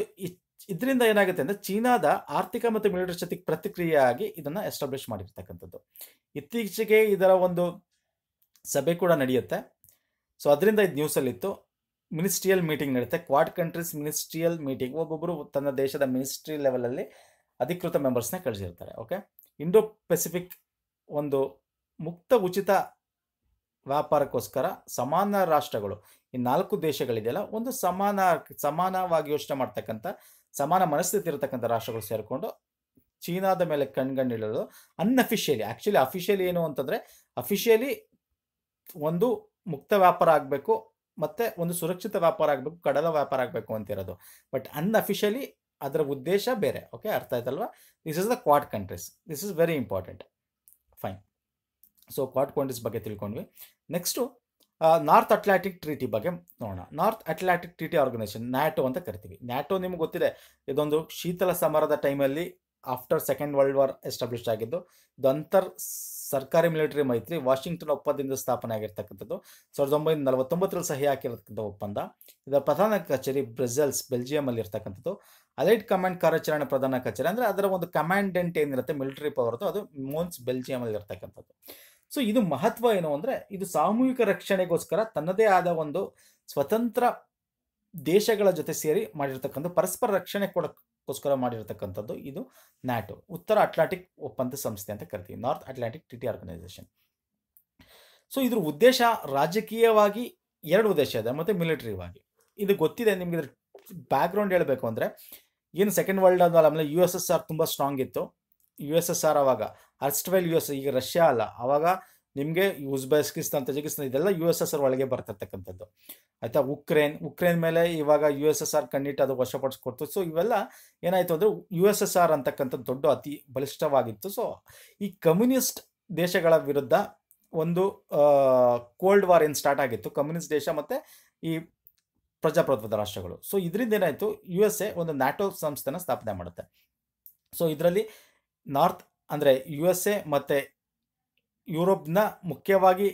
ಇದರಿಂದ ಏನಾಗುತ್ತೆ ಅಂದರೆ ಚೀನಾದ ಆರ್ಥಿಕ ಮತ್ತು ಮಿಲಿಟರಿ ಶಕ್ತಿಗೆ ಪ್ರತಿಕ್ರಿಯೆಯಾಗಿ ಇದನ್ನು ಎಸ್ಟಾಬ್ಲಿಷ್ ಮಾಡಿರ್ತಕ್ಕಂಥದ್ದು ಇತ್ತೀಚೆಗೆ ಇದರ ಒಂದು ಸಭೆ ಕೂಡ ನಡೆಯುತ್ತೆ ಸೊ ಅದರಿಂದ ಇದು ನ್ಯೂಸಲ್ಲಿತ್ತು ಮಿನಿಸ್ಟ್ರಿಯಲ್ ಮೀಟಿಂಗ್ ನಡೆಯುತ್ತೆ ಕ್ವಾಡ್ ಕಂಟ್ರೀಸ್ ಮಿನಿಸ್ಟ್ರಿಯಲ್ ಮೀಟಿಂಗ್ ಒಬ್ಬೊಬ್ಬರು ತನ್ನ ದೇಶದ ಮಿನಿಸ್ಟ್ರಿ ಲೆವೆಲಲ್ಲಿ ಅಧಿಕೃತ ಮೆಂಬರ್ಸ್ನ ಕಳಿಸಿರ್ತಾರೆ ಓಕೆ ಇಂಡೋ ಪೆಸಿಫಿಕ್ ಒಂದು ಮುಕ್ತ ಉಚಿತ ವ್ಯಾಪಾರಕ್ಕೋಸ್ಕರ ಸಮಾನ ರಾಷ್ಟ್ರಗಳು ಈ ನಾಲ್ಕು ದೇಶಗಳಿದೆಯಲ್ಲ ಒಂದು ಸಮಾನ ಸಮಾನವಾಗಿ ಯೋಚನೆ ಮಾಡ್ತಕ್ಕಂಥ ಸಮಾನ ಮನಸ್ಥಿತಿ ಇರತಕ್ಕಂಥ ರಾಷ್ಟ್ರಗಳು ಸೇರಿಕೊಂಡು ಚೀನಾದ ಮೇಲೆ ಕಣ್ಗಣ್ಣಿಡಲು ಅನ್ಅಫಿಷಿಯಲಿ ಆ್ಯಕ್ಚುಲಿ ಅಫಿಷಿಯಲಿ ಏನು ಅಂತಂದರೆ ಅಫಿಷಿಯಲಿ ಒಂದು ಮುಕ್ತ ವ್ಯಾಪಾರ ಆಗಬೇಕು ಮತ್ತು ಒಂದು ಸುರಕ್ಷಿತ ವ್ಯಾಪಾರ ಆಗಬೇಕು ಕಡಲ ವ್ಯಾಪಾರ ಆಗಬೇಕು ಅಂತಿರೋದು ಬಟ್ ಅನ್ಅಫಿಷಿಯಲಿ ಅದರ ಉದ್ದೇಶ ಬೇರೆ ಓಕೆ ಅರ್ಥ ಆಯ್ತಲ್ವಾ this is the Quad countries this is very important fine so Quad countries ಬಗ್ಗೆ ತಿಳ್ಕೊಂಡ್ವಿ ನೆಕ್ಸ್ಟು ನಾರ್ತ್ ಅಟ್ಲಾಂಟಿಕ್ ಟ್ರೀಟಿ ಬಗ್ಗೆ ನೋಡೋಣ north Atlantic treaty organisation NATO ಅಂತ ಕರಿತೀವಿ ನ್ಯಾಟೋ ನಿಮ್ಗೆ ಗೊತ್ತಿದೆ ಇದೊಂದು ಶೀತಲ ಸಮರದ ಟೈಮಲ್ಲಿ after second world war establish ಆಗಿದ್ದು ದಂತರ್ ಸರ್ಕಾರಿ ಮಿಲಿಟರಿ ಮೈತ್ರಿ ವಾಷಿಂಗ್ಟನ್ ಒಪ್ಪಂದದಿಂದ ಸ್ಥಾಪನೆ ಆಗಿರ್ತಕ್ಕಂಥದ್ದು ಸಾವಿರದ ಒಂಬೈನೂರ ನಲವತ್ತೊಂಬತ್ತರಲ್ಲಿ ಸಹಿ ಹಾಕಿರತಕ್ಕಂಥ ಒಪ್ಪಂದ ಇದರ ಪ್ರಧಾನ ಕಚೇರಿ ಬ್ರೆಸೆಲ್ಸ್ ಬೆಲ್ಜಿಯಂ ಅಲ್ಲಿ ಇರ್ತಕ್ಕಂಥದ್ದು ಅಲೈಟ್ ಕಮಾಂಡ್ ಕಾರ್ಯಾಚರಣೆ ಪ್ರಧಾನ ಕಚೇರಿ ಅಂದರೆ ಅದರ ಒಂದು ಕಮಾಂಡೆಂಟ್ ಏನಿರುತ್ತೆ ಮಿಲಿಟರಿ ಪವರ್ದು ಅದು ಮೋನ್ಸ್ ಬೆಲ್ಜಿಯಂ ಅಲ್ಲಿ ಇರ್ತಕ್ಕಂಥದ್ದು ಸೊ ಇದು ಮಹತ್ವ ಏನು ಅಂದರೆ ಇದು ಸಾಮೂಹಿಕ ರಕ್ಷಣೆಗೋಸ್ಕರ ತನ್ನದೇ ಆದ ಒಂದು ಸ್ವತಂತ್ರ ದೇಶಗಳ ಜೊತೆ ಸೇರಿ ಮಾಡಿರ್ತಕ್ಕಂಥ ಪರಸ್ಪರ ರಕ್ಷಣೆ ಕೊಡ ಗೋಸ್ಕರ ಮಾಡಿರತಕ್ಕಂಥದ್ದು ಇದು ನ್ಯಾಟೋ ಉತ್ತರ ಅಟ್ಲಾಂಟಿಕ್ ಒಪ್ಪಂದ ಸಂಸ್ಥೆ ಅಂತ ಕರಿತೀವಿ ನಾರ್ತ್ ಅಟ್ಲಾಂಟಿಕ್ ಟಿಟಿ ಆರ್ಗನೈಸೇಷನ್ ಸೊ ಇದ್ರ ಉದ್ದೇಶ ರಾಜಕೀಯವಾಗಿ ಎರಡು ಉದ್ದೇಶ ಇದೆ ಮತ್ತು ಮಿಲಿಟರಿವಾಗಿ ಇದು ಗೊತ್ತಿದೆ ನಿಮ್ಗೆ ಇದ್ರ ಬ್ಯಾಕ್ಗ್ರೌಂಡ್ ಹೇಳಬೇಕು ಅಂದರೆ ಏನು ಸೆಕೆಂಡ್ ವರ್ಲ್ಡ್ ಆಮೇಲೆ ಯು ಎಸ್ ಎಸ್ ಆರ್ ತುಂಬ ಸ್ಟ್ರಾಂಗ್ ಇತ್ತು ಯು ಎಸ್ ಎಸ್ ಆರ್ ಅವಾಗ ಅರ್ಸ್ಟ್ವೆಲ್ ಯು ಎಸ್ ಈಗ ರಷ್ಯಾ ಅಲ್ಲ ಅವಾಗ ನಿಮಗೆ ಉಜ್ಬೆಸ್ಕಿಸ್ತಾನ್ ತಜಕಿಸ್ತಾನ್ ಇದೆಲ್ಲ ಯು ಎಸ್ ಎಸ್ ಆರ್ ಒಳಗೆ ಬರ್ತಿರ್ತಕ್ಕಂಥದ್ದು ಆಯಿತಾ ಉಕ್ರೇನ್ ಉಕ್ರೇನ್ ಮೇಲೆ ಇವಾಗ ಯು ಎಸ್ ಎಸ್ ಆರ್ ಕಣ್ಣಿಟ್ಟು ಅದು ವಶಪಡಿಸ್ಕೊಡ್ತು ಸೊ ಇವೆಲ್ಲ ಏನಾಯಿತು ಅಂದರೆ ಯು ಎಸ್ ಎಸ್ ಆರ್ ಅಂತಕ್ಕಂಥದ್ದು ದೊಡ್ಡ ಅತಿ ಬಲಿಷ್ಠವಾಗಿತ್ತು ಸೊ ಈ ಕಮ್ಯುನಿಸ್ಟ್ ದೇಶಗಳ ವಿರುದ್ಧ ಒಂದು ಕೋಲ್ಡ್ ವಾರ್ ಏನು ಸ್ಟಾರ್ಟ್ ಆಗಿತ್ತು ಕಮ್ಯುನಿಸ್ಟ್ ದೇಶ ಮತ್ತು ಈ ಪ್ರಜಾಪ್ರಭುತ್ವದ ರಾಷ್ಟ್ರಗಳು ಸೊ ಇದರಿಂದ ಏನಾಯಿತು ಯು ಎಸ್ ಎ ಒಂದು ನ್ಯಾಟೋ ಸಂಸ್ಥೆನ ಸ್ಥಾಪನೆ ಮಾಡುತ್ತೆ ಸೊ ಇದರಲ್ಲಿ ನಾರ್ತ್ ಅಂದರೆ ಯು ಎಸ್ ಎ ಮತ್ತು ಯುರೋಪ್ನ ಮುಖ್ಯವಾಗಿ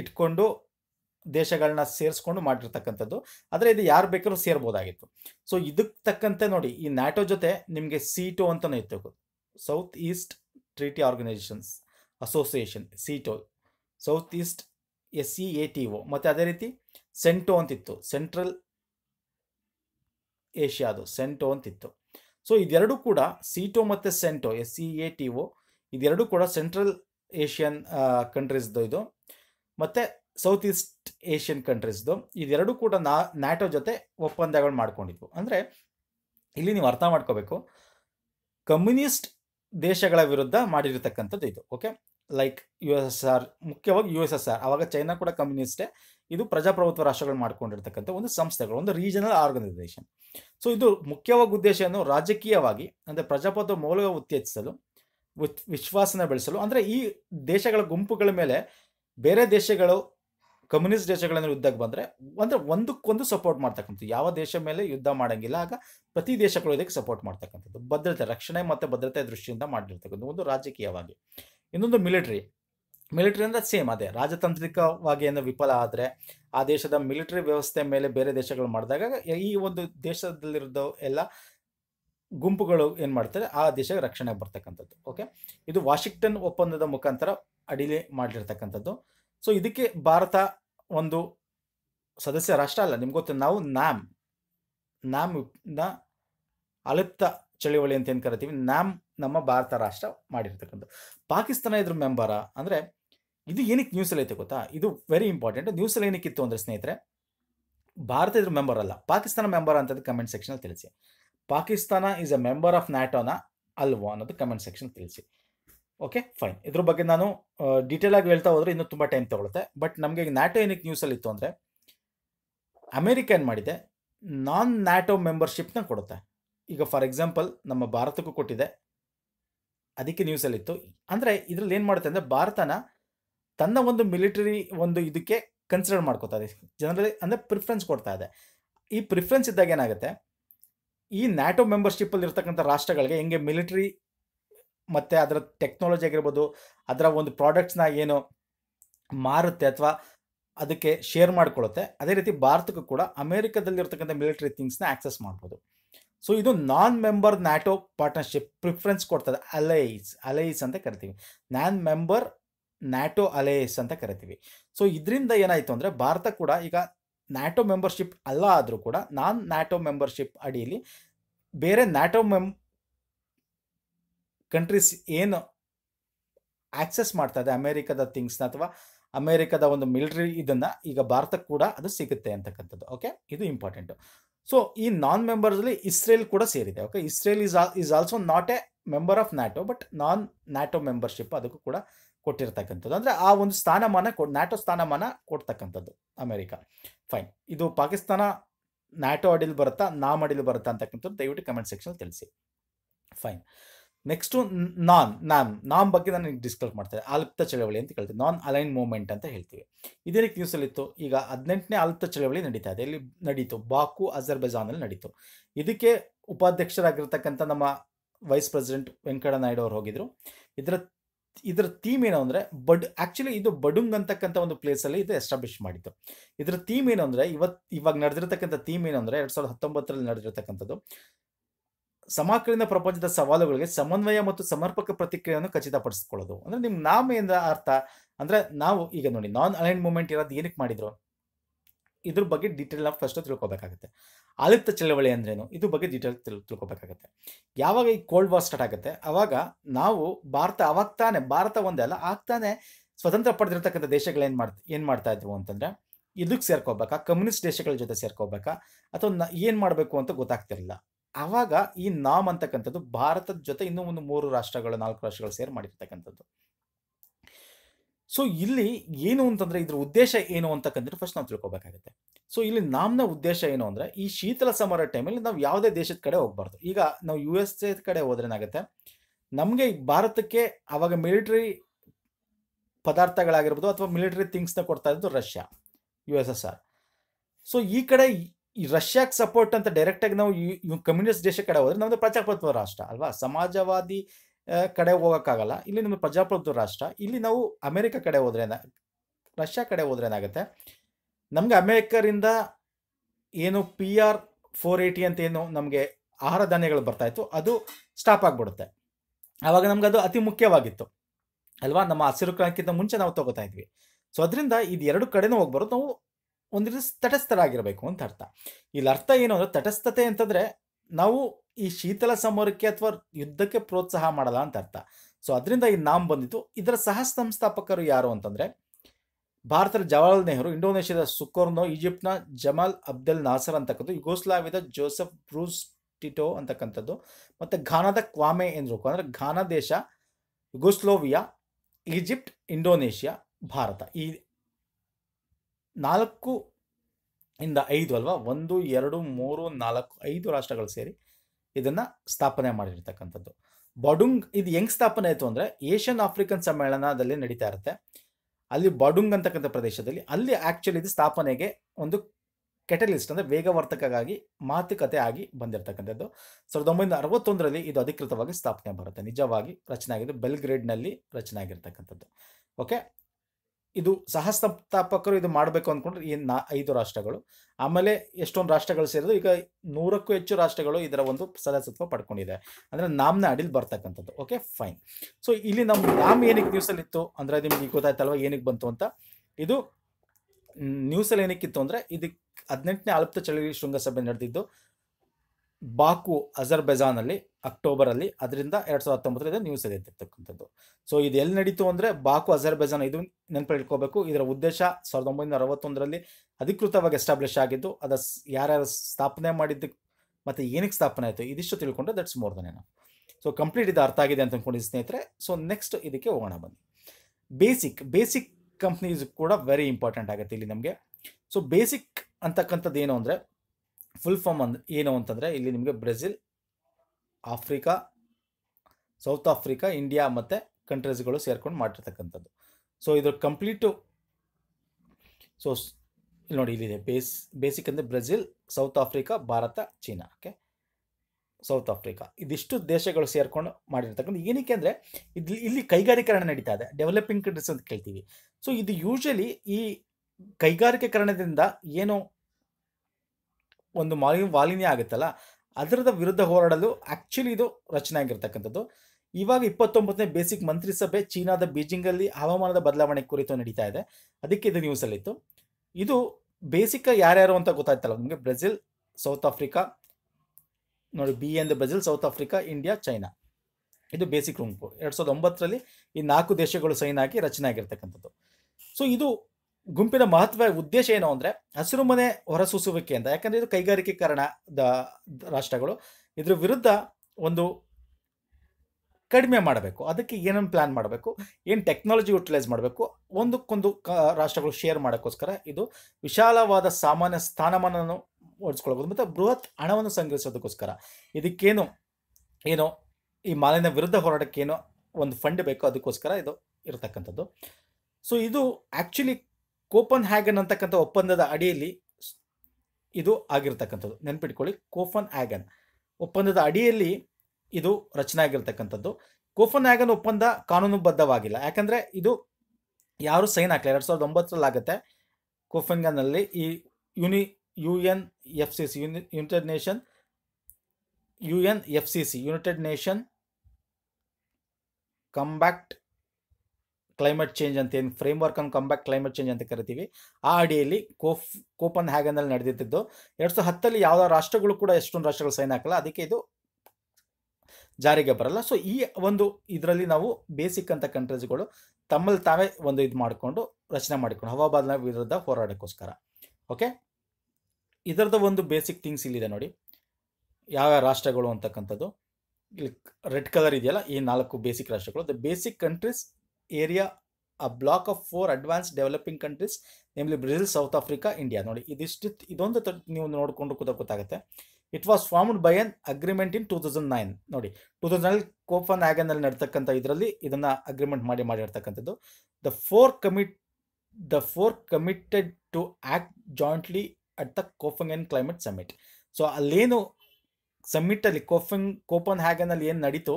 ಇಟ್ಕೊಂಡು ದೇಶಗಳನ್ನ ಸೇರಿಸ್ಕೊಂಡು ಮಾಡಿರ್ತಕ್ಕಂಥದ್ದು ಆದರೆ ಇದು ಯಾರು ಬೇಕಾದ್ರೂ ಸೇರ್ಬೋದಾಗಿತ್ತು ಸೊ ಇದಕ್ಕೆ ತಕ್ಕಂತೆ ನೋಡಿ ಈ ನ್ಯಾಟೋ ಜೊತೆ ನಿಮಗೆ ಸಿಟೋ ಅಂತಲೇ ಇತ್ತು south east treaty organisations association SEATO south east S C A T O ಮತ್ತು ಅದೇ ರೀತಿ ಸೆಂಟೋ ಅಂತಿತ್ತು ಸೆಂಟ್ರಲ್ ಏಷ್ಯಾದು ಸೆಂಟೋ ಅಂತಿತ್ತು ಸೊ ಇದೆರಡೂ ಕೂಡ ಸಿಟೋ ಮತ್ತು CENTO S C A T O ಇದೆರಡೂ ಕೂಡ ಸೆಂಟ್ರಲ್ ಏಷ್ಯನ್ ಕಂಟ್ರೀಸ್ದು ಇದು ಮತ್ತು ಸೌತ್ ಈಸ್ಟ್ ಏಷ್ಯನ್ ಕಂಟ್ರೀಸ್ದು ಇದೆರಡೂ ಕೂಡ ನಾ ನ್ಯಾಟೋ ಜೊತೆ ಒಪ್ಪಂದಗಳು ಮಾಡ್ಕೊಂಡಿದ್ವು ಅಂದರೆ ಇಲ್ಲಿ ನೀವು ಅರ್ಥ ಮಾಡ್ಕೋಬೇಕು ಕಮ್ಯುನಿಸ್ಟ್ ದೇಶಗಳ ವಿರುದ್ಧ ಮಾಡಿರತಕ್ಕಂಥದ್ದು ಇದು okay like U S S R ಮುಖ್ಯವಾಗಿ ಯು ಎಸ್ ಎಸ್ ಆರ್ ಆವಾಗ ಚೈನಾ ಕೂಡ ಕಮ್ಯುನಿಸ್ಟೇ ಇದು ಪ್ರಜಾಪ್ರಭುತ್ವ ರಾಷ್ಟ್ರಗಳು ಮಾಡ್ಕೊಂಡಿರ್ತಕ್ಕಂಥ ಒಂದು ಸಂಸ್ಥೆಗಳು ಒಂದು ರೀಜನಲ್ ಆರ್ಗನೈಸೇಷನ್ ಸೊ ಇದು ಮುಖ್ಯವಾಗಿ ಉದ್ದೇಶ ರಾಜಕೀಯವಾಗಿ ಅಂದರೆ ಪ್ರಜಾಪ್ರಭುತ್ವ ಮೌಲ್ಯ ಉತ್ತೇಜಿಸಲು ವಿಶ್ವಾಸನ ಬೆಳೆಸಲು ಅಂದರೆ ಈ ದೇಶಗಳ ಗುಂಪುಗಳ ಮೇಲೆ ಬೇರೆ ದೇಶಗಳು ಕಮ್ಯುನಿಸ್ಟ್ ದೇಶಗಳನ್ನು ಯುದ್ಧಕ್ಕೆ ಬಂದರೆ ಅಂದರೆ ಒಂದಕ್ಕೊಂದು ಸಪೋರ್ಟ್ ಮಾಡ್ತಕ್ಕಂಥದ್ದು ಯಾವ ದೇಶ ಮೇಲೆ ಯುದ್ಧ ಮಾಡೋಂಗಿಲ್ಲ ಆಗ ಪ್ರತಿ ದೇಶಗಳು ಇದಕ್ಕೆ ಸಪೋರ್ಟ್ ಮಾಡ್ತಕ್ಕಂಥದ್ದು ಭದ್ರತೆ ರಕ್ಷಣೆ ಮತ್ತು ಭದ್ರತೆ ದೃಷ್ಟಿಯಿಂದ ಮಾಡಿರ್ತಕ್ಕಂಥ ಒಂದು ರಾಜಕೀಯವಾಗಿ ಇನ್ನೊಂದು ಮಿಲಿಟರಿ ಮಿಲಿಟರಿ ಅಂದರೆ ಸೇಮ್ ಅದೇ ರಾಜತಾಂತ್ರಿಕವಾಗಿ ಏನು ವಿಫಲ ಆದರೆ ಆ ದೇಶದ ಮಿಲಿಟರಿ ವ್ಯವಸ್ಥೆ ಮೇಲೆ ಬೇರೆ ದೇಶಗಳು ಮಾಡಿದಾಗ ಈ ಒಂದು ದೇಶದಲ್ಲಿರೋದು ಎಲ್ಲ ಗುಂಪುಗಳು ಏನು ಮಾಡ್ತಾರೆ ಆ ದೇಶಕ್ಕೆ ರಕ್ಷಣೆ ಬರ್ತಕ್ಕಂಥದ್ದು ಓಕೆ ಇದು ವಾಷಿಂಗ್ಟನ್ ಒಪ್ಪಂದದ ಮುಖಾಂತರ ಅಡಿಲಿ ಮಾಡಿರ್ತಕ್ಕಂಥದ್ದು ಸೊ ಇದಕ್ಕೆ ಭಾರತ ಒಂದು ಸದಸ್ಯ ರಾಷ್ಟ್ರ ಅಲ್ಲ ನಿಮ್ಗೆ ಗೊತ್ತು ನಾವು ನ್ಯಾಮ್ ನ ಅಲಿಪ್ತ ಚಳುವಳಿ ಅಂತ ಏನು ಕರಿತೀವಿ ನ್ಯಾಮ್ ನಮ್ಮ ಭಾರತ ರಾಷ್ಟ್ರ ಮಾಡಿರ್ತಕ್ಕಂಥದ್ದು ಪಾಕಿಸ್ತಾನ ಇದ್ರ ಮೆಂಬರ ಅಂದರೆ ಇದು ಏನಕ್ಕೆ ನ್ಯೂಸಲ್ಲಿ ಐತೆ ಗೊತ್ತಾ ಇದು ವೆರಿ ಇಂಪಾರ್ಟೆಂಟ್ ನ್ಯೂಸಲ್ಲಿ ಏನಕ್ಕಿತ್ತು ಅಂದರೆ ಸ್ನೇಹಿತರೆ ಭಾರತ ಇದ್ರ ಮೆಂಬರ್ ಅಲ್ಲ ಪಾಕಿಸ್ತಾನ ಮೆಂಬರ್ ಅಂತದ್ದು ಕಮೆಂಟ್ ಸೆಕ್ಷನಲ್ಲಿ ತಿಳಿಸಿ Pakistan is a member of ನ್ಯಾಟೋನ ಅಲ್ವಾ ಅನ್ನೋದು ಕಮೆಂಟ್ ಸೆಕ್ಷನ್ ತಿಳಿಸಿ ಓಕೆ ಫೈನ್ ಇದ್ರ ಬಗ್ಗೆ ನಾನು ಡೀಟೇಲ್ ಆಗಿ ಹೇಳ್ತಾ ಹೋದ್ರೆ ಇನ್ನೂ ತುಂಬ ಟೈಮ್ ತಗೊಳುತ್ತೆ ಬಟ್ ನಮಗೆ ನ್ಯಾಟೋ ಏನಕ್ಕೆ ನ್ಯೂಸಲ್ಲಿ ಇತ್ತು ಅಂದರೆ ಅಮೇರಿಕ ಏನು ಮಾಡಿದೆ ನಾನ್ ನ್ಯಾಟೋ ಮೆಂಬರ್ಶಿಪ್ನ ಕೊಡುತ್ತೆ ಈಗ ಫಾರ್ ಎಕ್ಸಾಂಪಲ್ ನಮ್ಮ ಭಾರತಕ್ಕೂ ಕೊಟ್ಟಿದೆ ಅದಕ್ಕೆ ನ್ಯೂಸಲ್ಲಿತ್ತು ಅಂದರೆ ಇದರಲ್ಲಿ ಏನು ಮಾಡುತ್ತೆ ಅಂದರೆ ಭಾರತನ ತನ್ನ ಒಂದು ಮಿಲಿಟರಿ ಒಂದು ಇದಕ್ಕೆ ಕನ್ಸಿಡರ್ ಮಾಡ್ಕೋತಾ ಇದೆ ಜನರಲ್ಲಿ ಅಂದರೆ ಪ್ರಿಫ್ರೆನ್ಸ್ ಕೊಡ್ತಾ ಇದೆ ಈ ಪ್ರಿಫ್ರೆನ್ಸ್ ಇದ್ದಾಗ ಏನಾಗುತ್ತೆ ಈ ನ್ಯಾಟೋ ಮೆಂಬರ್ಶಿಪ್ಪಲ್ಲಿ ಇರ್ತಕ್ಕಂಥ ರಾಷ್ಟ್ರಗಳಿಗೆ ಹೆಂಗೆ ಮಿಲಿಟ್ರಿ ಮತ್ತು ಅದರ ಟೆಕ್ನಾಲಜಿ ಆಗಿರ್ಬೋದು ಅದರ ಒಂದು ಪ್ರಾಡಕ್ಟ್ಸ್ನ ಏನು ಮಾರುತ್ತೆ ಅಥವಾ ಅದಕ್ಕೆ ಶೇರ್ ಮಾಡಿಕೊಳ್ಳುತ್ತೆ ಅದೇ ರೀತಿ ಭಾರತಕ್ಕೂ ಕೂಡ ಅಮೇರಿಕಾದಲ್ಲಿರ್ತಕ್ಕಂಥ ಮಿಲಿಟರಿ ಥಿಂಗ್ಸ್ನ ಆಕ್ಸೆಸ್ ಮಾಡ್ಬೋದು ಸೊ ಇದು non member NATO partnership preference ಕೊಡ್ತದೆ ಅಲೈಸ್ ಅಲೈಸ್ ಅಂತ ಕರಿತೀವಿ ನಾನ್ ಮೆಂಬರ್ ನ್ಯಾಟೋ ಅಲೈಸ್ ಅಂತ ಕರಿತೀವಿ ಸೊ ಇದರಿಂದ ಏನಾಯಿತು ಅಂದರೆ ಭಾರತ ಕೂಡ ಈಗ ನ್ಯಾಟೋ ಮೆಂಬರ್ಶಿಪ್ ಅಲ್ಲ ಆದರೂ ಕೂಡ ನಾನ್ ನ್ಯಾಟೋ ಮೆಂಬರ್ಶಿಪ್ ಅಡಿಯಲ್ಲಿ ಬೇರೆ ನ್ಯಾಟೋ ಮೆಂ ಕಂಟ್ರೀಸ್ ಏನು ಆಕ್ಸೆಸ್ ಮಾಡ್ತಾ ಇದೆ ಅಮೇರಿಕದ ಥಿಂಗ್ಸ್ನ ಅಥವಾ ಅಮೇರಿಕದ ಒಂದು ಮಿಲಿಟರಿ ಇದನ್ನು ಈಗ ಭಾರತಕ್ಕೆ ಕೂಡ ಅದು ಸಿಗುತ್ತೆ ಅಂತಕ್ಕಂಥದ್ದು ಓಕೆ ಇದು ಇಂಪಾರ್ಟೆಂಟು ಸೊ ಈ ನಾನ್ ಮೆಂಬರ್ಸಲ್ಲಿ ಇಸ್ರೇಲ್ ಕೂಡ ಸೇರಿದೆ okay Israel is is also not a member of NATO but non NATO membership ಅದಕ್ಕೂ ಕೂಡ ಕೊಟ್ಟಿರ್ತಕ್ಕಂಥದ್ದು ಅಂದರೆ ಆ ಒಂದು ಸ್ಥಾನಮಾನ ಕೊ ನ್ಯಾಟೋ ಸ್ಥಾನಮಾನ ಕೊಡ್ತಕ್ಕಂಥದ್ದು ಅಮೆರಿಕ ಫೈನ್ ಇದು ಪಾಕಿಸ್ತಾನ ನ್ಯಾಟೋ ಅಡಿಲಿ ಬರುತ್ತಾ ನಾಮ್ ಅಡಿಲಿ ಬರುತ್ತಾ ಅಂತಕ್ಕಂಥದ್ದು ದಯವಿಟ್ಟು ಕಮೆಂಟ್ ಸೆಕ್ಷನ್ ತಿಳಿಸಿ fine next non NAM NAM ಬಗ್ಗೆ ನಾನು ಡಿಸ್ಕಸ್ ಮಾಡ್ತೇನೆ ಆಲ್ಪ್ತ ಚಳವಳಿ ಅಂತ ಕೇಳ್ತೀವಿ ನಾನ್ ಅಲೈನ್ ಮೂವ್ಮೆಂಟ್ ಅಂತ ಹೇಳ್ತೀವಿ ಇದೇ ರೀತಿ ನ್ಯೂಸಲ್ಲಿತ್ತು ಈಗ ಹದಿನೆಂಟನೇ ಆಲ್ಪ್ತ ಚಳವಳಿ ನಡೀತಾ ಇದೆ ಇಲ್ಲಿ ನಡೀತು ಬಾಕು ಅಲ್ಲಿ ನಡೀತು ಇದಕ್ಕೆ ಉಪಾಧ್ಯಕ್ಷರಾಗಿರ್ತಕ್ಕಂಥ ನಮ್ಮ ವೈಸ್ ಪ್ರೆಸಿಡೆಂಟ್ ವೆಂಕಯ್ಯ ನಾಯ್ಡು ಅವರು ಹೋಗಿದ್ರು ಇದರ ಇದರ ಥೀಮ್ ಏನು ಅಂದರೆ ಬಡ್ ಆ್ಯಕ್ಚುಲಿ ಇದು ಬಡುಂಗ್ ಅಂತಕ್ಕಂಥ ಒಂದು ಪ್ಲೇಸಲ್ಲಿ ಇದು ಎಸ್ಟಾಬ್ಲಿಷ್ ಮಾಡಿತ್ತು ಇದರ ಥೀಮ್ ಏನು ಅಂದರೆ ಇವತ್ತು ಇವಾಗ ನಡೆದಿರತಕ್ಕಂಥ ಥೀಮ್ ಏನು ಅಂದರೆ ಎರಡು ಸಾವಿರದ ಹತ್ತೊಂಬತ್ತರಲ್ಲಿ ನಡೆದಿರತಕ್ಕಂಥದ್ದು ಸಮಾಕಲೀನ ಪ್ರಪಂಚದ ಸವಾಲುಗಳಿಗೆ ಸಮನ್ವಯ ಮತ್ತು ಸಮರ್ಪಕ ಪ್ರತಿಕ್ರಿಯೆಯನ್ನು ಖಚಿತಪಡಿಸಿಕೊಳ್ಳೋದು ಅಂದರೆ ನಿಮ್ಮ ನಾಮೆಯಿಂದ ಅರ್ಥ ಅಂದರೆ ನಾವು ಈಗ ನೋಡಿ ನಾನ್ ಅಲೈನ್ ಮೂಮೆಂಟ್ ಇರೋದು ಏನಕ್ಕೆ ಮಾಡಿದ್ರು ಇದ್ರ ಬಗ್ಗೆ ಡೀಟೇಲ್ ನಾವು ಫಸ್ಟು ತಿಳ್ಕೊಬೇಕಾಗುತ್ತೆ ಆಲಿಪ್ತ ಚಳವಳಿ ಅಂದ್ರೇನು ಇದ್ರ ಬಗ್ಗೆ ಡೀಟೇಲ್ ತಿಳ್ ತಿಳ್ಕೊಬೇಕಾಗುತ್ತೆ ಯಾವಾಗ ಈ ಕೋಲ್ಡ್ ವಾರ್ ಸ್ಟಾರ್ಟ್ ಆಗುತ್ತೆ ಆವಾಗ ನಾವು ಭಾರತ ಅವಾಗ ತಾನೆ ಭಾರತ ಒಂದೇ ಅಲ್ಲ ಆಗ್ತಾನೆ ಸ್ವತಂತ್ರ ಪಡೆದಿರ್ತಕ್ಕಂಥ ದೇಶಗಳೇನು ಮಾಡ್ ಏನು ಮಾಡ್ತಾ ಇದ್ವು ಅಂತಂದರೆ ಇದಕ್ಕೆ ಸೇರ್ಕೋಬೇಕಾ ಕಮ್ಯುನಿಸ್ಟ್ ದೇಶಗಳ ಜೊತೆ ಸೇರ್ಕೋಬೇಕಾ ಅಥವಾ ಏನು ಮಾಡಬೇಕು ಅಂತ ಗೊತ್ತಾಗ್ತಿರಲಿಲ್ಲ ಆವಾಗ ಈ ನಾಮ್ ಅಂತಕ್ಕಂಥದ್ದು ಭಾರತದ ಜೊತೆ ಇನ್ನೂ ಒಂದು ಮೂರು ರಾಷ್ಟ್ರಗಳು ನಾಲ್ಕು ರಾಷ್ಟ್ರಗಳು ಸೇರ್ ಮಾಡಿರ್ತಕ್ಕಂಥದ್ದು ಸೊ ಇಲ್ಲಿ ಏನು ಅಂತಂದ್ರೆ ಇದ್ರ ಉದ್ದೇಶ ಏನು ಅಂತಕ್ಕಂಥದ್ದು ಫಸ್ಟ್ ನಾವು ತಿಳ್ಕೊಬೇಕಾಗುತ್ತೆ ಸೊ ಇಲ್ಲಿ ನಾಮ್ನ ಉದ್ದೇಶ ಏನು ಅಂದ್ರೆ ಈ ಶೀತಲ ಸಮರ ಟೈಮಲ್ಲಿ ನಾವು ಯಾವುದೇ ದೇಶದ ಕಡೆ ಹೋಗ್ಬಾರ್ದು ಈಗ ನಾವು ಯು ಎಸ್ ಎ ಕಡೆ ಹೋದ್ರೇನಾಗುತ್ತೆ ನಮಗೆ ಭಾರತಕ್ಕೆ ಅವಾಗ ಮಿಲಿಟರಿ ಪದಾರ್ಥಗಳಾಗಿರ್ಬೋದು ಅಥವಾ ಮಿಲಿಟರಿ ಥಿಂಗ್ಸ್ನ ಕೊಡ್ತಾ ಇದ್ದು Russia U S S R so ಈ ಕಡೆ ಈ ರಷ್ಯಾಕ್ ಸಪೋರ್ಟ್ ಅಂತ ಡೈರೆಕ್ಟಾಗಿ ನಾವು ಕಮ್ಯುನಿಸ್ಟ್ ದೇಶ ಕಡೆ ಹೋದ್ರೆ ನಮ್ದು ಪ್ರಜಾಪ್ರಭುತ್ವ ರಾಷ್ಟ್ರ ಅಲ್ವಾ ಸಮಾಜವಾದಿ ಕಡೆ ಹೋಗೋಕ್ಕಾಗಲ್ಲ ಇಲ್ಲಿ ನಮ್ಮ ಪ್ರಜಾಪ್ರಭುತ್ವ ರಾಷ್ಟ್ರ ಇಲ್ಲಿ ನಾವು ಅಮೆರಿಕ ಕಡೆ ಹೋದ್ರೆ ರಷ್ಯಾ ಕಡೆ ಹೋದ್ರೆ ಏನಾಗುತ್ತೆ ನಮಗೆ ಅಮೇರಿಕರಿಂದ ಏನು ಪಿ ಆರ್ ಫೋರ್ ಏಯ್ಟಿ ಅಂತ ಏನು ನಮಗೆ ಆಹಾರ ಧಾನ್ಯಗಳು ಬರ್ತಾಯಿತ್ತು ಅದು ಸ್ಟಾಪ್ ಆಗಿಬಿಡುತ್ತೆ ಆವಾಗ ನಮ್ಗೆ ಅದು ಅತಿ ಮುಖ್ಯವಾಗಿತ್ತು ಅಲ್ವಾ ನಮ್ಮ ಹಸಿರು ಕ್ರಾಂತಿಗಿಂತ ಮುಂಚೆ ನಾವು ತಗೋತಾ ಇದ್ವಿ ಸೊ ಅದರಿಂದ ಇದು ಎರಡು ಕಡೆನೂ ಹೋಗ್ಬಾರ್ದು ನಾವು ಒಂದು ತಟಸ್ಥರಾಗಿರಬೇಕು ಅಂತ ಅರ್ಥ ಇಲ್ಲಿ ಅರ್ಥ ಏನು ಅಂದರೆ ತಟಸ್ಥತೆ ಅಂತಂದರೆ ನಾವು ಈ ಶೀತಲ ಸಮರಕ್ಕೆ ಅಥವಾ ಯುದ್ಧಕ್ಕೆ ಪ್ರೋತ್ಸಾಹ ಮಾಡಲ್ಲ ಅಂತ ಅರ್ಥ ಸೊ ಅದರಿಂದ ಈ ನಾಮ್ ಬಂದಿತ್ತು ಇದರ ಸಹ ಸಂಸ್ಥಾಪಕರು ಯಾರು ಅಂತಂದರೆ ಭಾರತದ ಜವಾಹರಲಾಲ್ ನೆಹರು ಇಂಡೋನೇಷ್ಯಾದ ಸುಕೋರ್ನೋ ಈಜಿಪ್ಟ್ನ ಜಮಾಲ್ ಅಬ್ದೆಲ್ ನಾಸರ್ ಅಂತಕ್ಕಂಥದ್ದು ಯುಗೋಸ್ಲಾವಿಯದ ಜೋಸೆಫ್ ಬ್ರೂಸ್ ಟಿಟೋ ಅಂತಕ್ಕಂಥದ್ದು ಮತ್ತು ಘಾನದ ಕ್ವಾಮೆ ಎಂದ್ರು ಅಂದರೆ ಘಾನ ದೇಶ ಯುಗೋಸ್ಲೋವಿಯಾ ಈಜಿಪ್ಟ್ ಇಂಡೋನೇಷ್ಯಾ ಭಾರತ ಈ ನಾಲ್ಕು ಇಂದ ಐದು ಅಲ್ವಾ ಒಂದು ಎರಡು ಮೂರು ನಾಲ್ಕು ಐದು ರಾಷ್ಟ್ರಗಳು ಸೇರಿ ಇದನ್ನು ಸ್ಥಾಪನೆ ಮಾಡಿರ್ತಕ್ಕಂಥದ್ದು ಬಡುಂಗ್ ಇದು ಹೆಂಗ್ ಸ್ಥಾಪನೆ ಆಯಿತು ಅಂದರೆ ಏಷ್ಯನ್ ಆಫ್ರಿಕನ್ ಸಮ್ಮೇಳನದಲ್ಲಿ ನಡೀತಾ ಇರುತ್ತೆ ಅಲ್ಲಿ ಬಡುಂಗ್ ಅಂತಕ್ಕಂಥ ಪ್ರದೇಶದಲ್ಲಿ ಅಲ್ಲಿ ಆ್ಯಕ್ಚುಲಿ ಇದು ಸ್ಥಾಪನೆಗೆ ಒಂದು ಕೆಟಲಿಸ್ಟ್ ಅಂದರೆ ವೇಗವರ್ತಕಗಾಗಿ ಮಾತುಕತೆ ಆಗಿ ಬಂದಿರತಕ್ಕಂಥದ್ದು ಸಾವಿರದ ಒಂಬೈನೂರ ಅರವತ್ತೊಂದರಲ್ಲಿ ಇದು ಅಧಿಕೃತವಾಗಿ ಸ್ಥಾಪನೆ ಬರುತ್ತೆ ನಿಜವಾಗಿ ರಚನೆ ಆಗಿದ್ದು ಬೆಲ್ಗ್ರೇಡ್ನಲ್ಲಿ ರಚನೆ ಆಗಿರ್ತಕ್ಕಂಥದ್ದು ಓಕೆ ಇದು ಸಹಸ್ಥಾಪಕರು ಇದು ಮಾಡಬೇಕು ಅಂದ್ಕೊಂಡ್ರೆ ಈ ನಾ ಐದು ರಾಷ್ಟ್ರಗಳು ಆಮೇಲೆ ಎಷ್ಟೊಂದು ರಾಷ್ಟ್ರಗಳು ಸೇರಿದ್ರು ಈಗ ನೂರಕ್ಕೂ ಹೆಚ್ಚು ರಾಷ್ಟ್ರಗಳು ಇದರ ಒಂದು ಸದಸ್ಯತ್ವ ಪಡ್ಕೊಂಡಿದೆ ಅಂದರೆ ನಾಮ್ನ ಅಡಿಲ್ ಬರ್ತಕ್ಕಂಥದ್ದು ಓಕೆ ಫೈನ್ ಸೊ ಇಲ್ಲಿ ನಮ್ಮ ನಾಮ್ ಏನಕ್ಕೆ ಇತ್ತು ಅಂದರೆ ನಿಮ್ಗೆ ಗೊತ್ತಾಯ್ತಲ್ವ ಏನಕ್ಕೆ ಬಂತು ಅಂತ ಇದು ನ್ಯೂಸಲ್ಲಿ ಏನಕ್ಕಿತ್ತು ಅಂದರೆ ಇದಕ್ಕೆ ಹದಿನೆಂಟನೇ ಆಲಪ್ತ ಚಳಿ ಶೃಂಗಸಭೆ ನಡೆದಿದ್ದು ಬಾಕು ಅಜರ್ಬೆಜಾನಲ್ಲಿ ಅಕ್ಟೋಬರಲ್ಲಿ ಅದರಿಂದ ಎರಡು ಸಾವಿರದ ಹತ್ತೊಂಬತ್ತರಿಂದ ನ್ಯೂಸ್ ಎದ್ದಿರ್ತಕ್ಕಂಥದ್ದು ಸೊ ಇದು ಎಲ್ಲಿ ನಡೀತು ಅಂದರೆ ಬಾಕು ಅಜರ್ಬೆಜಾನ್ ಇದು ನೆನಪಿಟ್ಕೋಬೇಕು ಇದರ ಉದ್ದೇಶ ಸಾವಿರದ ಒಂಬೈನೂರ ಅರವತ್ತೊಂದರಲ್ಲಿ ಅಧಿಕೃತವಾಗಿ ಎಸ್ಟಾಬ್ಲಿಷ್ ಆಗಿದ್ದು ಅದ ಯಾರ್ಯಾರು ಸ್ಥಾಪನೆ ಮಾಡಿದ್ದು ಮತ್ತು ಏನಕ್ಕೆ ಸ್ಥಾಪನೆ ಆಯಿತು ಇದಿಷ್ಟು ತಿಳ್ಕೊಂಡ್ರೆ ದಟ್ಸ್ ಮೋರ್ ದನ್ ಏನೋ ಸೊ ಕಂಪ್ಲೀಟ್ ಇದು ಅರ್ಥ ಆಗಿದೆ ಅಂತ ಅಂದ್ಕೊಂಡಿದ್ದು ಸ್ನೇಹಿತರೆ ಸೊ ನೆಕ್ಸ್ಟ್ ಇದಕ್ಕೆ ಹೋಗೋಣ ಬನ್ನಿ ಬೇಸಿಕ್ ಬೇಸಿಕ್ ಕಂಪ್ನೀಸ್ ಕೂಡ ವೆರಿ ಇಂಪಾರ್ಟೆಂಟ್ ಆಗುತ್ತೆ ಇಲ್ಲಿ ನಮಗೆ ಸೊ ಬೇಸಿಕ್ ಅಂತಕ್ಕಂಥದ್ದು ಏನು ಅಂದರೆ ಫುಲ್ ಫಾರ್ಮ್ ಅಂದ್ ಏನು ಅಂತಂದರೆ ಇಲ್ಲಿ ನಿಮಗೆ Brazil Africa south Africa India ಮತ್ತು ಕಂಟ್ರೀಸ್ಗಳು ಸೇರ್ಕೊಂಡು ಮಾಡಿರ್ತಕ್ಕಂಥದ್ದು ಸೊ ಇದ್ರ ಕಂಪ್ಲೀಟು ಸೊ ಇಲ್ಲಿ ನೋಡಿ ಇಲ್ಲಿದೆ ಬೇಸ್ ಬೇಸಿಕ್ ಅಂದರೆ ಬ್ರೆಜಿಲ್ ಸೌತ್ ಆಫ್ರಿಕಾ ಭಾರತ ಚೀನಾ ಓಕೆ ಸೌತ್ ಆಫ್ರಿಕಾ ಇದಿಷ್ಟು ದೇಶಗಳು ಸೇರ್ಕೊಂಡು ಮಾಡಿರ್ತಕ್ಕಂಥ ಏನಕ್ಕೆ ಅಂದರೆ ಇದು ಇಲ್ಲಿ ಕೈಗಾರಿಕರಣ ನಡೀತಾ ಇದೆ ಡೆವಲಪಿಂಗ್ ಕಂಟ್ರೀಸ್ ಅಂತ ಕೇಳ್ತೀವಿ ಸೊ ಇದು ಯೂಶಲಿ ಈ ಕೈಗಾರಿಕೀಕರಣದಿಂದ ಏನು ಒಂದು ಮಾಲಿ ಮಾಲಿನ್ಯ ಆಗುತ್ತಲ್ಲ ಅದರದ ವಿರುದ್ಧ ಹೋರಾಡಲು ಆ್ಯಕ್ಚುಲಿ ಇದು ರಚನೆ ಆಗಿರ್ತಕ್ಕಂಥದ್ದು ಇವಾಗ ಇಪ್ಪತ್ತೊಂಬತ್ತನೇ ಬೇಸಿಕ್ ಮಂತ್ರಿ ಸಭೆ ಚೀನಾದ ಬೀಜಿಂಗಲ್ಲಿ ಹವಾಮಾನದ ಬದಲಾವಣೆ ಕುರಿತು ನಡೀತಾ ಇದೆ ಅದಕ್ಕೆ ಇದು ನ್ಯೂಸಲ್ಲಿತ್ತು ಇದು ಬೇಸಿಕ್ ಯಾರ್ಯಾರು ಅಂತ ಗೊತ್ತಾಯ್ತಲ್ಲ ನಮಗೆ ಬ್ರೆಜಿಲ್ ಸೌತ್ ಆಫ್ರಿಕಾ ನೋಡಿ ಬಿ ಎಂದ Brazil south Africa India China ಇದು ಬೇಸಿಕ್ ಗುಂಪು ಎರಡು ಸಾವಿರದ ಒಂಬತ್ತರಲ್ಲಿ ಈ ನಾಲ್ಕು ದೇಶಗಳು ಸೈನ್ ಹಾಕಿ ರಚನೆ ಆಗಿರ್ತಕ್ಕಂಥದ್ದು ಸೊ ಇದು ಗುಂಪಿನ ಮಹತ್ವ ಉದ್ದೇಶ ಏನು ಅಂದರೆ ಮನೆ ಹೊರಸೂಸುವಿಕೆ ಅಂತ ಯಾಕಂದರೆ ಇದು ಕೈಗಾರಿಕೀಕರಣ ದ ರಾಷ್ಟ್ರಗಳು ಇದ್ರ ವಿರುದ್ಧ ಒಂದು ಕಡಿಮೆ ಮಾಡಬೇಕು ಅದಕ್ಕೆ ಏನೇನು ಪ್ಲ್ಯಾನ್ ಮಾಡಬೇಕು ಏನು ಟೆಕ್ನಾಲಜಿ ಯುಟಿಲೈಸ್ ಮಾಡಬೇಕು ಒಂದಕ್ಕೊಂದು ರಾಷ್ಟ್ರಗಳು ಶೇರ್ ಮಾಡೋಕ್ಕೋಸ್ಕರ ಇದು ವಿಶಾಲವಾದ ಸಾಮಾನ್ಯ ಸ್ಥಾನಮಾನವನ್ನು ಓಡಿಸ್ಕೊಳ್ಬೋದು ಮತ್ತು ಬೃಹತ್ ಹಣವನ್ನು ಸಂಗ್ರಹಿಸೋದಕ್ಕೋಸ್ಕರ ಇದಕ್ಕೇನು ಏನು ಈ ಮಾಲಿನ್ಯ ವಿರುದ್ಧ ಹೋರಾಟಕ್ಕೇನು ಒಂದು ಫಂಡ್ ಬೇಕು ಅದಕ್ಕೋಸ್ಕರ ಇದು ಇರತಕ್ಕಂಥದ್ದು ಸೊ ಇದು ಆ್ಯಕ್ಚುಲಿ ಕೋಪನ್ ಹ್ಯಾಗನ್ ಅಂತಕ್ಕಂಥ ಒಪ್ಪಂದದ ಅಡಿಯಲ್ಲಿ ಇದು ಆಗಿರ್ತಕ್ಕಂಥದ್ದು ನೆನ್ಪಿಟ್ಕೊಳ್ಳಿ ಕೋಫನ್ ಹ್ಯಾಗನ್ ಒಪ್ಪಂದದ ಅಡಿಯಲ್ಲಿ ಇದು ರಚನೆ ಆಗಿರ್ತಕ್ಕಂಥದ್ದು ಕೋಫನ್ ಹ್ಯಾಗನ್ ಒಪ್ಪಂದ ಕಾನೂನುಬದ್ಧವಾಗಿಲ್ಲ ಯಾಕಂದ್ರೆ ಇದು ಯಾರು ಸೈನ್ ಹಾಕಲ್ಲ ಎರಡು ಸಾವಿರದ ಒಂಬತ್ತರಲ್ಲಾಗುತ್ತೆ ಅಲ್ಲಿ ಈ uni U N F C C uni united nation U N F C C united nation compact climate change ಅಂತ ಏನು ಫ್ರೇಮ್ವರ್ಕ್ ಅನ್ನು ಕಂಬ್ಯಾಕ್ ಕ್ಲೈಮೇಟ್ ಚೇಂಜ್ ಅಂತ ಕರಿತೀವಿ ಆ ಅಡಿಯಲ್ಲಿ ಕೋಫ್ ಕೋಪನ್ ಹ್ಯಾಗನಲ್ಲಿ ನಡೆದಿದ್ದು ಎರಡು ಸಾವಿರದ ಹತ್ತಲ್ಲಿ ಯಾವ್ದು ರಾಷ್ಟ್ರಗಳು ಕೂಡ ಎಷ್ಟೊಂದು ರಾಷ್ಟ್ರಗಳು ಸೈನ್ ಹಾಕಲ್ಲ ಅದಕ್ಕೆ ಇದು ಜಾರಿಗೆ ಬರಲ್ಲ ಸೊ ಈ ಒಂದು ಇದರಲ್ಲಿ ನಾವು ಬೇಸಿಕ್ ಅಂತ ಕಂಟ್ರೀಸ್ಗಳು ತಮ್ಮಲ್ಲಿ ತಾವೇ ಒಂದು ಇದು ಮಾಡಿಕೊಂಡು ರಚನೆ ಮಾಡಿಕೊಂಡು ಹವಾಬಾದ್ನ ವಿರುದ್ಧ ಹೋರಾಡೋಕ್ಕೋಸ್ಕರ ಓಕೆ ಇದರದ ಒಂದು ಬೇಸಿಕ್ ಥಿಂಗ್ಸ್ ಇಲ್ಲಿದೆ ನೋಡಿ ಯಾವ ರಾಷ್ಟ್ರಗಳು ಅಂತಕ್ಕಂಥದ್ದು ಇಲ್ಲಿ ರೆಡ್ ಕಲರ್ ಇದೆಯಲ್ಲ ಈ ನಾಲ್ಕು ಬೇಸಿಕ್ ರಾಷ್ಟ್ರಗಳು the basic countries are a a block of four advance developing countries namely Brazil south Africa India ನೋಡಿ ಇದಿಷ್ಟು ಇದೊಂದು ನೀವು ನೋಡಿಕೊಂಡು ಕೂತ ಗೊತ್ತಾಗುತ್ತೆ it was formed by an agreement in two thousand nine ನೋಡಿ ಟೂ ತೌಸಂಡ್ ಕೋಪನ್ ಆಗನಲ್ಲಿ ನಡತಕ್ಕಂಥ ಇದರಲ್ಲಿ ಇದನ್ನು ಅಗ್ರಿಮೆಂಟ್ ಮಾಡಿ ಮಾಡಿರ್ತಕ್ಕಂಥದ್ದು the four commit the four committed to act jointly at the Copenhagen and climate summit so ಅಲ್ಲೇನು ಸಮ್ಮಿಟಲ್ಲಿ ಕೋಫಂಗ್ ಕೋಪನ್ ಹ್ಯಾಗನಲ್ಲಿ ಏನು ನಡೀತು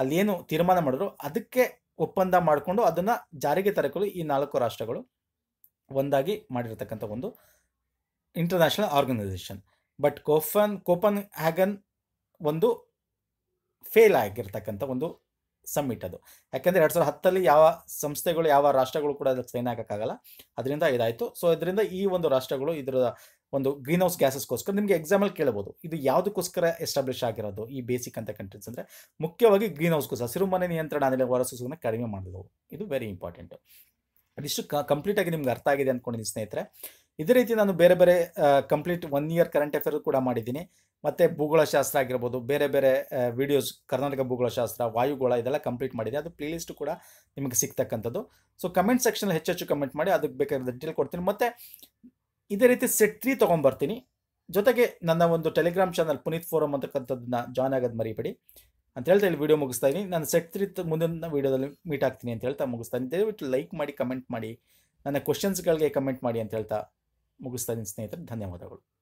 ಅಲ್ಲೇನು ತೀರ್ಮಾನ ಮಾಡಿದ್ರು ಅದಕ್ಕೆ ಒಪ್ಪಂದ ಮಾಡಿಕೊಂಡು ಅದನ್ನು ಜಾರಿಗೆ ತರಕಲು ಈ ನಾಲ್ಕು ರಾಷ್ಟ್ರಗಳು ಒಂದಾಗಿ ಮಾಡಿರತಕ್ಕಂಥ ಒಂದು ಇಂಟರ್ನ್ಯಾಷನಲ್ ಆರ್ಗನೈಸೇಷನ್ ಬಟ್ ಕೋಫನ್ ಕೋಪನ್ ಹ್ಯಾಗನ್ ಒಂದು ಫೇಲ್ ಆಗಿರ್ತಕ್ಕಂಥ ಒಂದು ಸಮ್ಮಿಟ್ ಅದು ಯಾಕೆಂದರೆ ಎರಡು ಸಾವಿರದ ಹತ್ತಲ್ಲಿ ಯಾವ ಸಂಸ್ಥೆಗಳು ಯಾವ ರಾಷ್ಟ್ರಗಳು ಕೂಡ ಅದಕ್ಕೆ ಸೈನ್ ಅದರಿಂದ ಇದಾಯಿತು ಸೊ ಇದರಿಂದ ಈ ಒಂದು ರಾಷ್ಟ್ರಗಳು ಇದರ ಒಂದು ಗ್ರೀನ್ ಹೌಸ್ ಗ್ಯಾಸಸ್ಗೋಸ್ಕರ ನಿಮಗೆ ಎಕ್ಸಾಂಪಲ್ ಕೇಳಬಹುದು ಇದು ಯಾವುದಕ್ಕೋಸ್ಕರ ಎಸ್ಟಾಬ್ಲಿಷ್ ಆಗಿರೋದು ಈ ಬೇಸಿಕ್ ಅಂತ ಕಂಟ್ರೀಸ್ ಅಂದರೆ ಮುಖ್ಯವಾಗಿ ಗ್ರೀನ್ ಹೌಸ್ಗೋಸ್ ಹಸಿರು ಮನೆ ನಿಯಂತ್ರಣ ಅಂದರೆ ಹೊರಸೂಸುವನ್ನು ಕಡಿಮೆ ಮಾಡೋದು ಇದು ವೆರಿ ಇಂಪಾರ್ಟೆಂಟ್ ಅದಿಷ್ಟು ಕಂಪ್ಲೀಟ್ ಆಗಿ ನಿಮ್ಗೆ ಅರ್ಥ ಆಗಿದೆ ಅಂದ್ಕೊಂಡಿದ್ದೀನಿ ಸ್ನೇಹಿತರೆ ಇದೇ ರೀತಿ ನಾನು ಬೇರೆ ಬೇರೆ complete one year current affair ಕೂಡ ಮಾಡಿದ್ದೀನಿ ಮತ್ತು ಭೂಗೋಳಶಾಸ್ತ್ರ ಆಗಿರ್ಬೋದು ಬೇರೆ ಬೇರೆ ವಿಡಿಯೋಸ್ ಕರ್ನಾಟಕ ಭೂಗೋಳಶಾಸ್ತ್ರ ವಾಯುಗೋಳ ಇದೆಲ್ಲ ಕಂಪ್ಲೀಟ್ ಮಾಡಿದೆ ಅದು ಪ್ಲೇಲಿಸ್ಟ್ ಕೂಡ ನಿಮಗೆ ಸಿಗ್ತಕ್ಕಂಥದ್ದು ಸೊ ಕಮೆಂಟ್ ಸೆಕ್ಷನಲ್ಲಿ ಹೆಚ್ಚು ಕಮೆಂಟ್ ಮಾಡಿ ಅದಕ್ಕೆ ಬೇಕಾದ ಡೀಟೇಲ್ ಕೊಡ್ತೀನಿ ಮತ್ತು ಇದೇ ರೀತಿ ಸೆಟ್ ತ್ರೀ ತೊಗೊಂಬರ್ತೀನಿ ಜೊತೆಗೆ ನನ್ನ ಒಂದು ಟೆಲಿಗ್ರಾಮ್ ಚಾನಲ್ ಪುನೀತ್ ಫೋರಮ್ ಅಂತಕ್ಕಂಥದ್ದನ್ನ ಜಾಯ್ನ್ ಆಗೋದು ಮರಿಬೇಡಿ ಅಂತ ಹೇಳ್ತಾ ಇಲ್ಲಿ ವೀಡಿಯೋ ಮುಗಿಸ್ತಾ ಇದ್ದೀನಿ ನಾನು ಸೆಟ್ ತ್ರೀ ಮುಂದಿನ ವೀಡಿಯೋದಲ್ಲಿ ಮೀಟ್ ಆಗ್ತೀನಿ ಅಂತ ಹೇಳ್ತಾ ಮುಗಿಸ್ತಾ ಇದ್ದೀನಿ ದಯವಿಟ್ಟು ಲೈಕ್ ಮಾಡಿ ಕಮೆಂಟ್ ಮಾಡಿ ನನ್ನ ಕ್ವಶನ್ಸ್ಗಳಿಗೆ ಕಮೆಂಟ್ ಮಾಡಿ ಅಂತ ಹೇಳ್ತಾ ಮುಗಿಸ್ತಾ ಇದ್ದೀನಿ ಸ್ನೇಹಿತರೆ ಧನ್ಯವಾದಗಳು